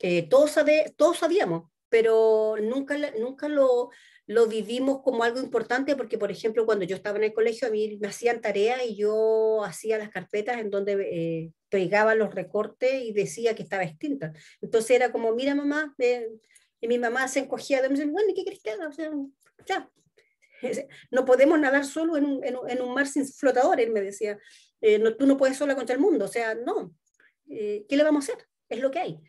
Eh, todos, todos sabíamos pero nunca, nunca lo, lo vivimos como algo importante porque, por ejemplo, cuando yo estaba en el colegio, a mí me hacían tareas y yo hacía las carpetas en donde eh, pegaba los recortes y decía que estaba extinta. Entonces era como, mira mamá, y mi mamá se encogía de mí y me decía, bueno, ¿y qué cristiana? O sea, ya. No podemos nadar solo en un, en un, mar sin flotadores, me decía, eh, no, tú no puedes sola contra el mundo, o sea, no, eh, ¿qué le vamos a hacer? Es lo que hay.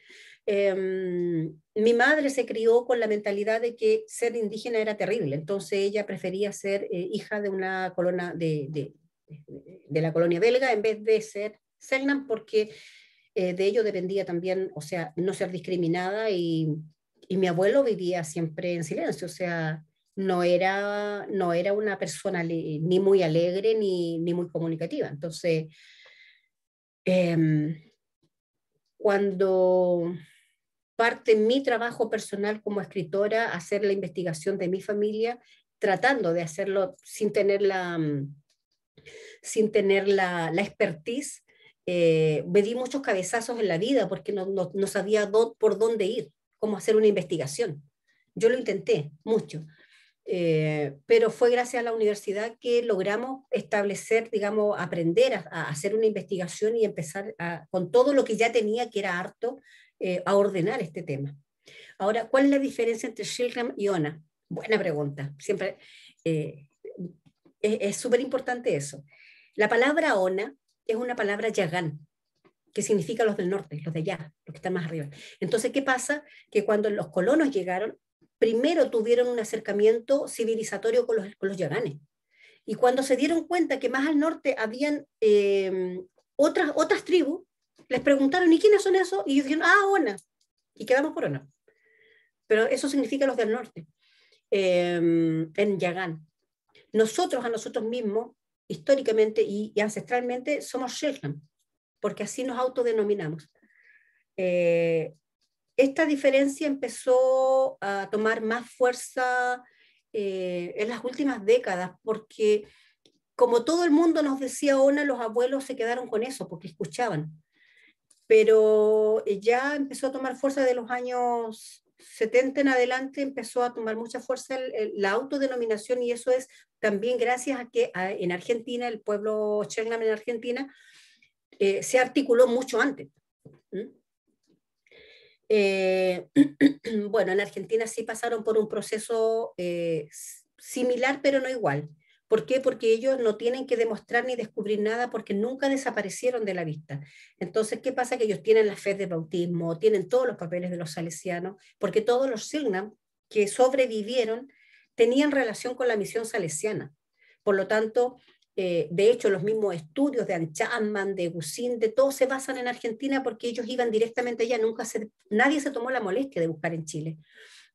Em, mi madre se crió con la mentalidad de que ser indígena era terrible, entonces ella prefería ser eh, hija de una colona de, de, la colonia belga en vez de ser selnam porque eh, de ello dependía también, o sea, no ser discriminada y, y, mi abuelo vivía siempre en silencio, o sea, no era, no era una persona ni muy alegre ni, ni muy comunicativa. Entonces, em, cuando parte mi trabajo personal como escritora, hacer la investigación de mi familia, tratando de hacerlo sin tener la, mm, sin tener la, expertise. Eh, me di muchos cabezazos en la vida porque no, no, sabía por dónde ir, cómo hacer una investigación. Yo lo intenté mucho, eh, pero fue gracias a la universidad que logramos establecer, digamos, aprender a, hacer una investigación y empezar con todo lo que ya tenía, que era harto, eh, a ordenar este tema. Ahora, ¿cuál es la diferencia entre Shilgram y ONA? Buena pregunta. Siempre eh, es súper importante eso. La palabra ONA es una palabra yagán, que significa los del norte, los de allá, los que están más arriba. Entonces, ¿qué pasa? Que cuando los colonos llegaron, primero tuvieron un acercamiento civilizatorio con los, yaganes. Y cuando se dieron cuenta que más al norte habían eh, otras, otras tribus, les preguntaron, ¿y quiénes son esos? Y ellos dijeron, ah, ONA. Y quedamos por ONA. Pero eso significa los del norte, em, en Yagán. Nosotros, a nosotros mismos, históricamente y, ancestralmente, somos Shelham, porque así nos autodenominamos. Eh, esta diferencia empezó a tomar más fuerza eh, en las últimas décadas, porque como todo el mundo nos decía ONA, los abuelos se quedaron con eso, porque escuchaban pero eh, ya empezó a tomar fuerza de los años 70 en adelante, empezó a tomar mucha fuerza la autodenominación y eso es también gracias a que en Argentina, el pueblo Chernam en Argentina, eh, se articuló mucho antes. Eh, bueno, en Argentina sí pasaron por un proceso similar, pero no igual. ¿Por qué? Porque ellos no tienen que demostrar ni descubrir nada porque nunca desaparecieron de la vista. Entonces, ¿qué pasa? Que ellos tienen la fe de bautismo, tienen todos los papeles de los salesianos, porque todos los Signam que sobrevivieron tenían relación con la misión salesiana. Por lo tanto, eh, de hecho, los mismos estudios de Anchaman, de Gusín, de todos se basan en Argentina porque ellos iban directamente allá, nunca nadie se tomó la molestia de buscar en Chile.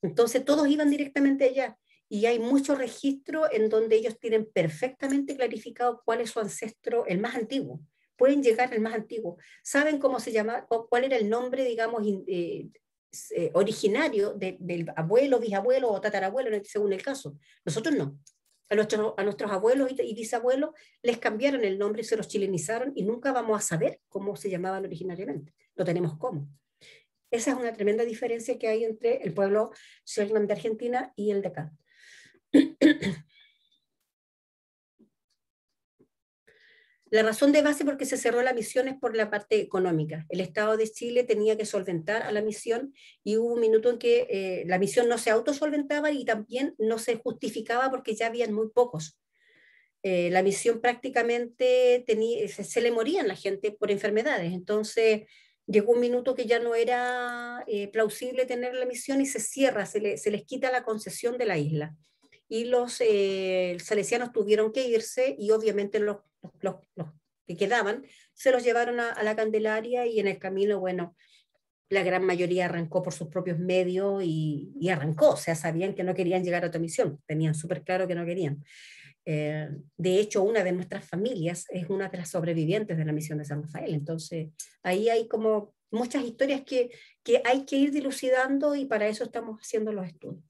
Entonces, todos iban directamente allá y hay muchos registros en donde ellos tienen perfectamente clarificado cuál es su ancestro, el más antiguo. Pueden llegar al más antiguo. Saben cómo se llama, cuál era el nombre, digamos, eh, eh, originario del abuelo, bisabuelo o tatarabuelo, según el caso. Nosotros no. A, nuestro, a nuestros abuelos y, bisabuelos les cambiaron el nombre y se los chilenizaron y nunca vamos a saber cómo se llamaban originariamente. No tenemos cómo. Esa es una tremenda diferencia que hay entre el pueblo de Argentina y el de acá. La razón de base por qué se cerró la misión es por la parte económica. El Estado de Chile tenía que solventar a la misión y hubo un minuto en que eh, la misión no se autosolventaba y también no se justificaba porque ya habían muy pocos. Eh, la misión prácticamente se, le morían la gente por enfermedades. Entonces llegó un minuto que ya no era eh, plausible tener la misión y se cierra, se les quita la concesión de la isla y los eh, salesianos tuvieron que irse y obviamente los, los, los que quedaban se los llevaron a, a, la Candelaria y en el camino, bueno, la gran mayoría arrancó por sus propios medios y, y arrancó, o sea, sabían que no querían llegar a otra misión, tenían súper claro que no querían. Eh, de hecho, una de nuestras familias es una de las sobrevivientes de la misión de San Rafael. Entonces, ahí hay como muchas historias que, que hay que ir dilucidando y para eso estamos haciendo los estudios.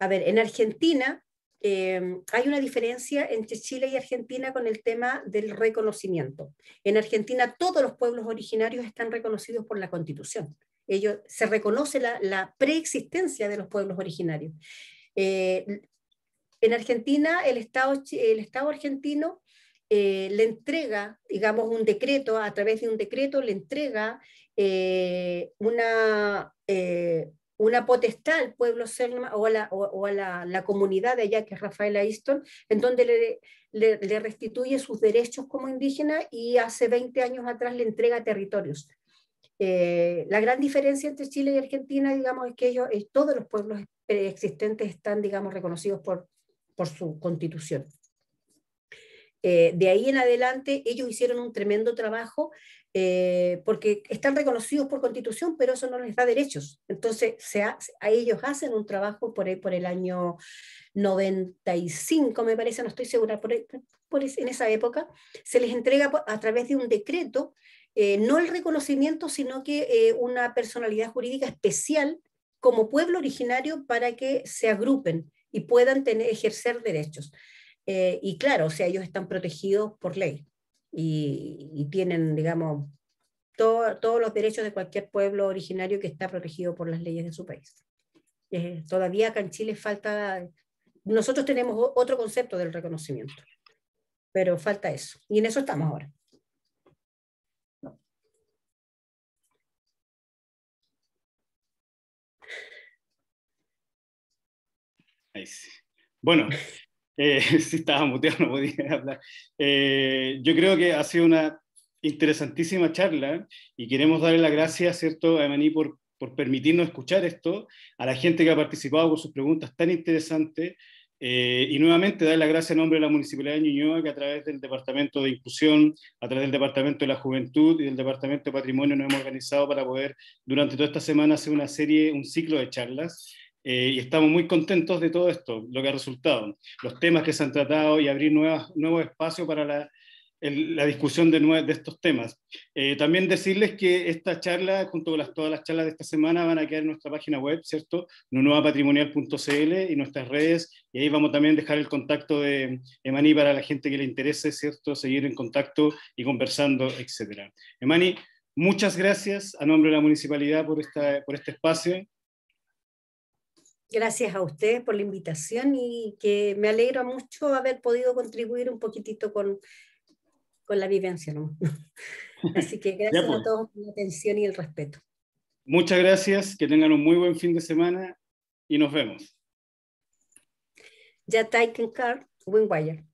a ver, en Argentina em, hay una diferencia entre Chile y Argentina con el tema del reconocimiento. En Argentina todos los pueblos originarios están reconocidos por la Constitución. Ellos, se reconoce la, preexistencia de los pueblos originarios. Eh, en Argentina, el Estado, el Estado argentino eh, le entrega, digamos, un decreto, a través de un decreto, le entrega eh, una, una potestad al pueblo Selma o a, la, comunidad de allá, que es Rafaela Easton, en donde le, restituye sus derechos como indígena y hace 20 años atrás le entrega territorios. Eh, la gran diferencia entre Chile y Argentina, digamos, es que ellos, eh, todos los pueblos existentes están, digamos, reconocidos por, por su constitución. Eh, de ahí en adelante, ellos hicieron un tremendo trabajo eh, porque están reconocidos por constitución, pero eso no les da derechos. Entonces, se a ellos hacen un trabajo por, por el año 95, me parece, no estoy segura, por, en esa época, se les entrega a través de un decreto, eh, no el reconocimiento, sino que eh, una personalidad jurídica especial como pueblo originario para que se agrupen y puedan tener, ejercer derechos. y claro, o sea, ellos están protegidos por ley y, tienen, digamos, todos los derechos de cualquier pueblo originario que está protegido por las leyes de su país. Eh, todavía acá en Chile falta, nosotros tenemos otro concepto del reconocimiento, pero falta eso, y en eso estamos ahora. Bueno, eh, si estaba muteado no podía hablar. Eh, yo creo que ha sido una interesantísima charla y queremos darle las gracias, ¿cierto?, a Emaní por, por permitirnos escuchar esto, a la gente que ha participado con sus preguntas tan interesantes. Eh, y nuevamente dar las gracias en nombre de la Municipalidad de Ñuñoa, que a través del Departamento de Inclusión, a través del Departamento de la Juventud y del Departamento de Patrimonio nos hemos organizado para poder durante toda esta semana hacer una serie, un ciclo de charlas eh, y estamos muy contentos de todo esto, lo que ha resultado, los temas que se han tratado y abrir nuevas, nuevos espacios para la, discusión de, de, estos temas. Eh, también decirles que esta charla, junto con todas las charlas de esta semana, van a quedar en nuestra página web, ¿cierto? patrimonial.cl y nuestras redes, y ahí vamos también a dejar el contacto de Emani para la gente que le interese, ¿cierto? Seguir en contacto y conversando, etcétera. Emani, muchas gracias a nombre de la municipalidad por, esta, por este espacio Gracias a ustedes por la invitación y que me alegra mucho haber podido contribuir un poquitito con, con la vivencia. Así que gracias a pues. todos por la atención y el respeto. Muchas gracias, que tengan un muy buen fin de semana y nos vemos. Ya Taiken Car, Wingwire.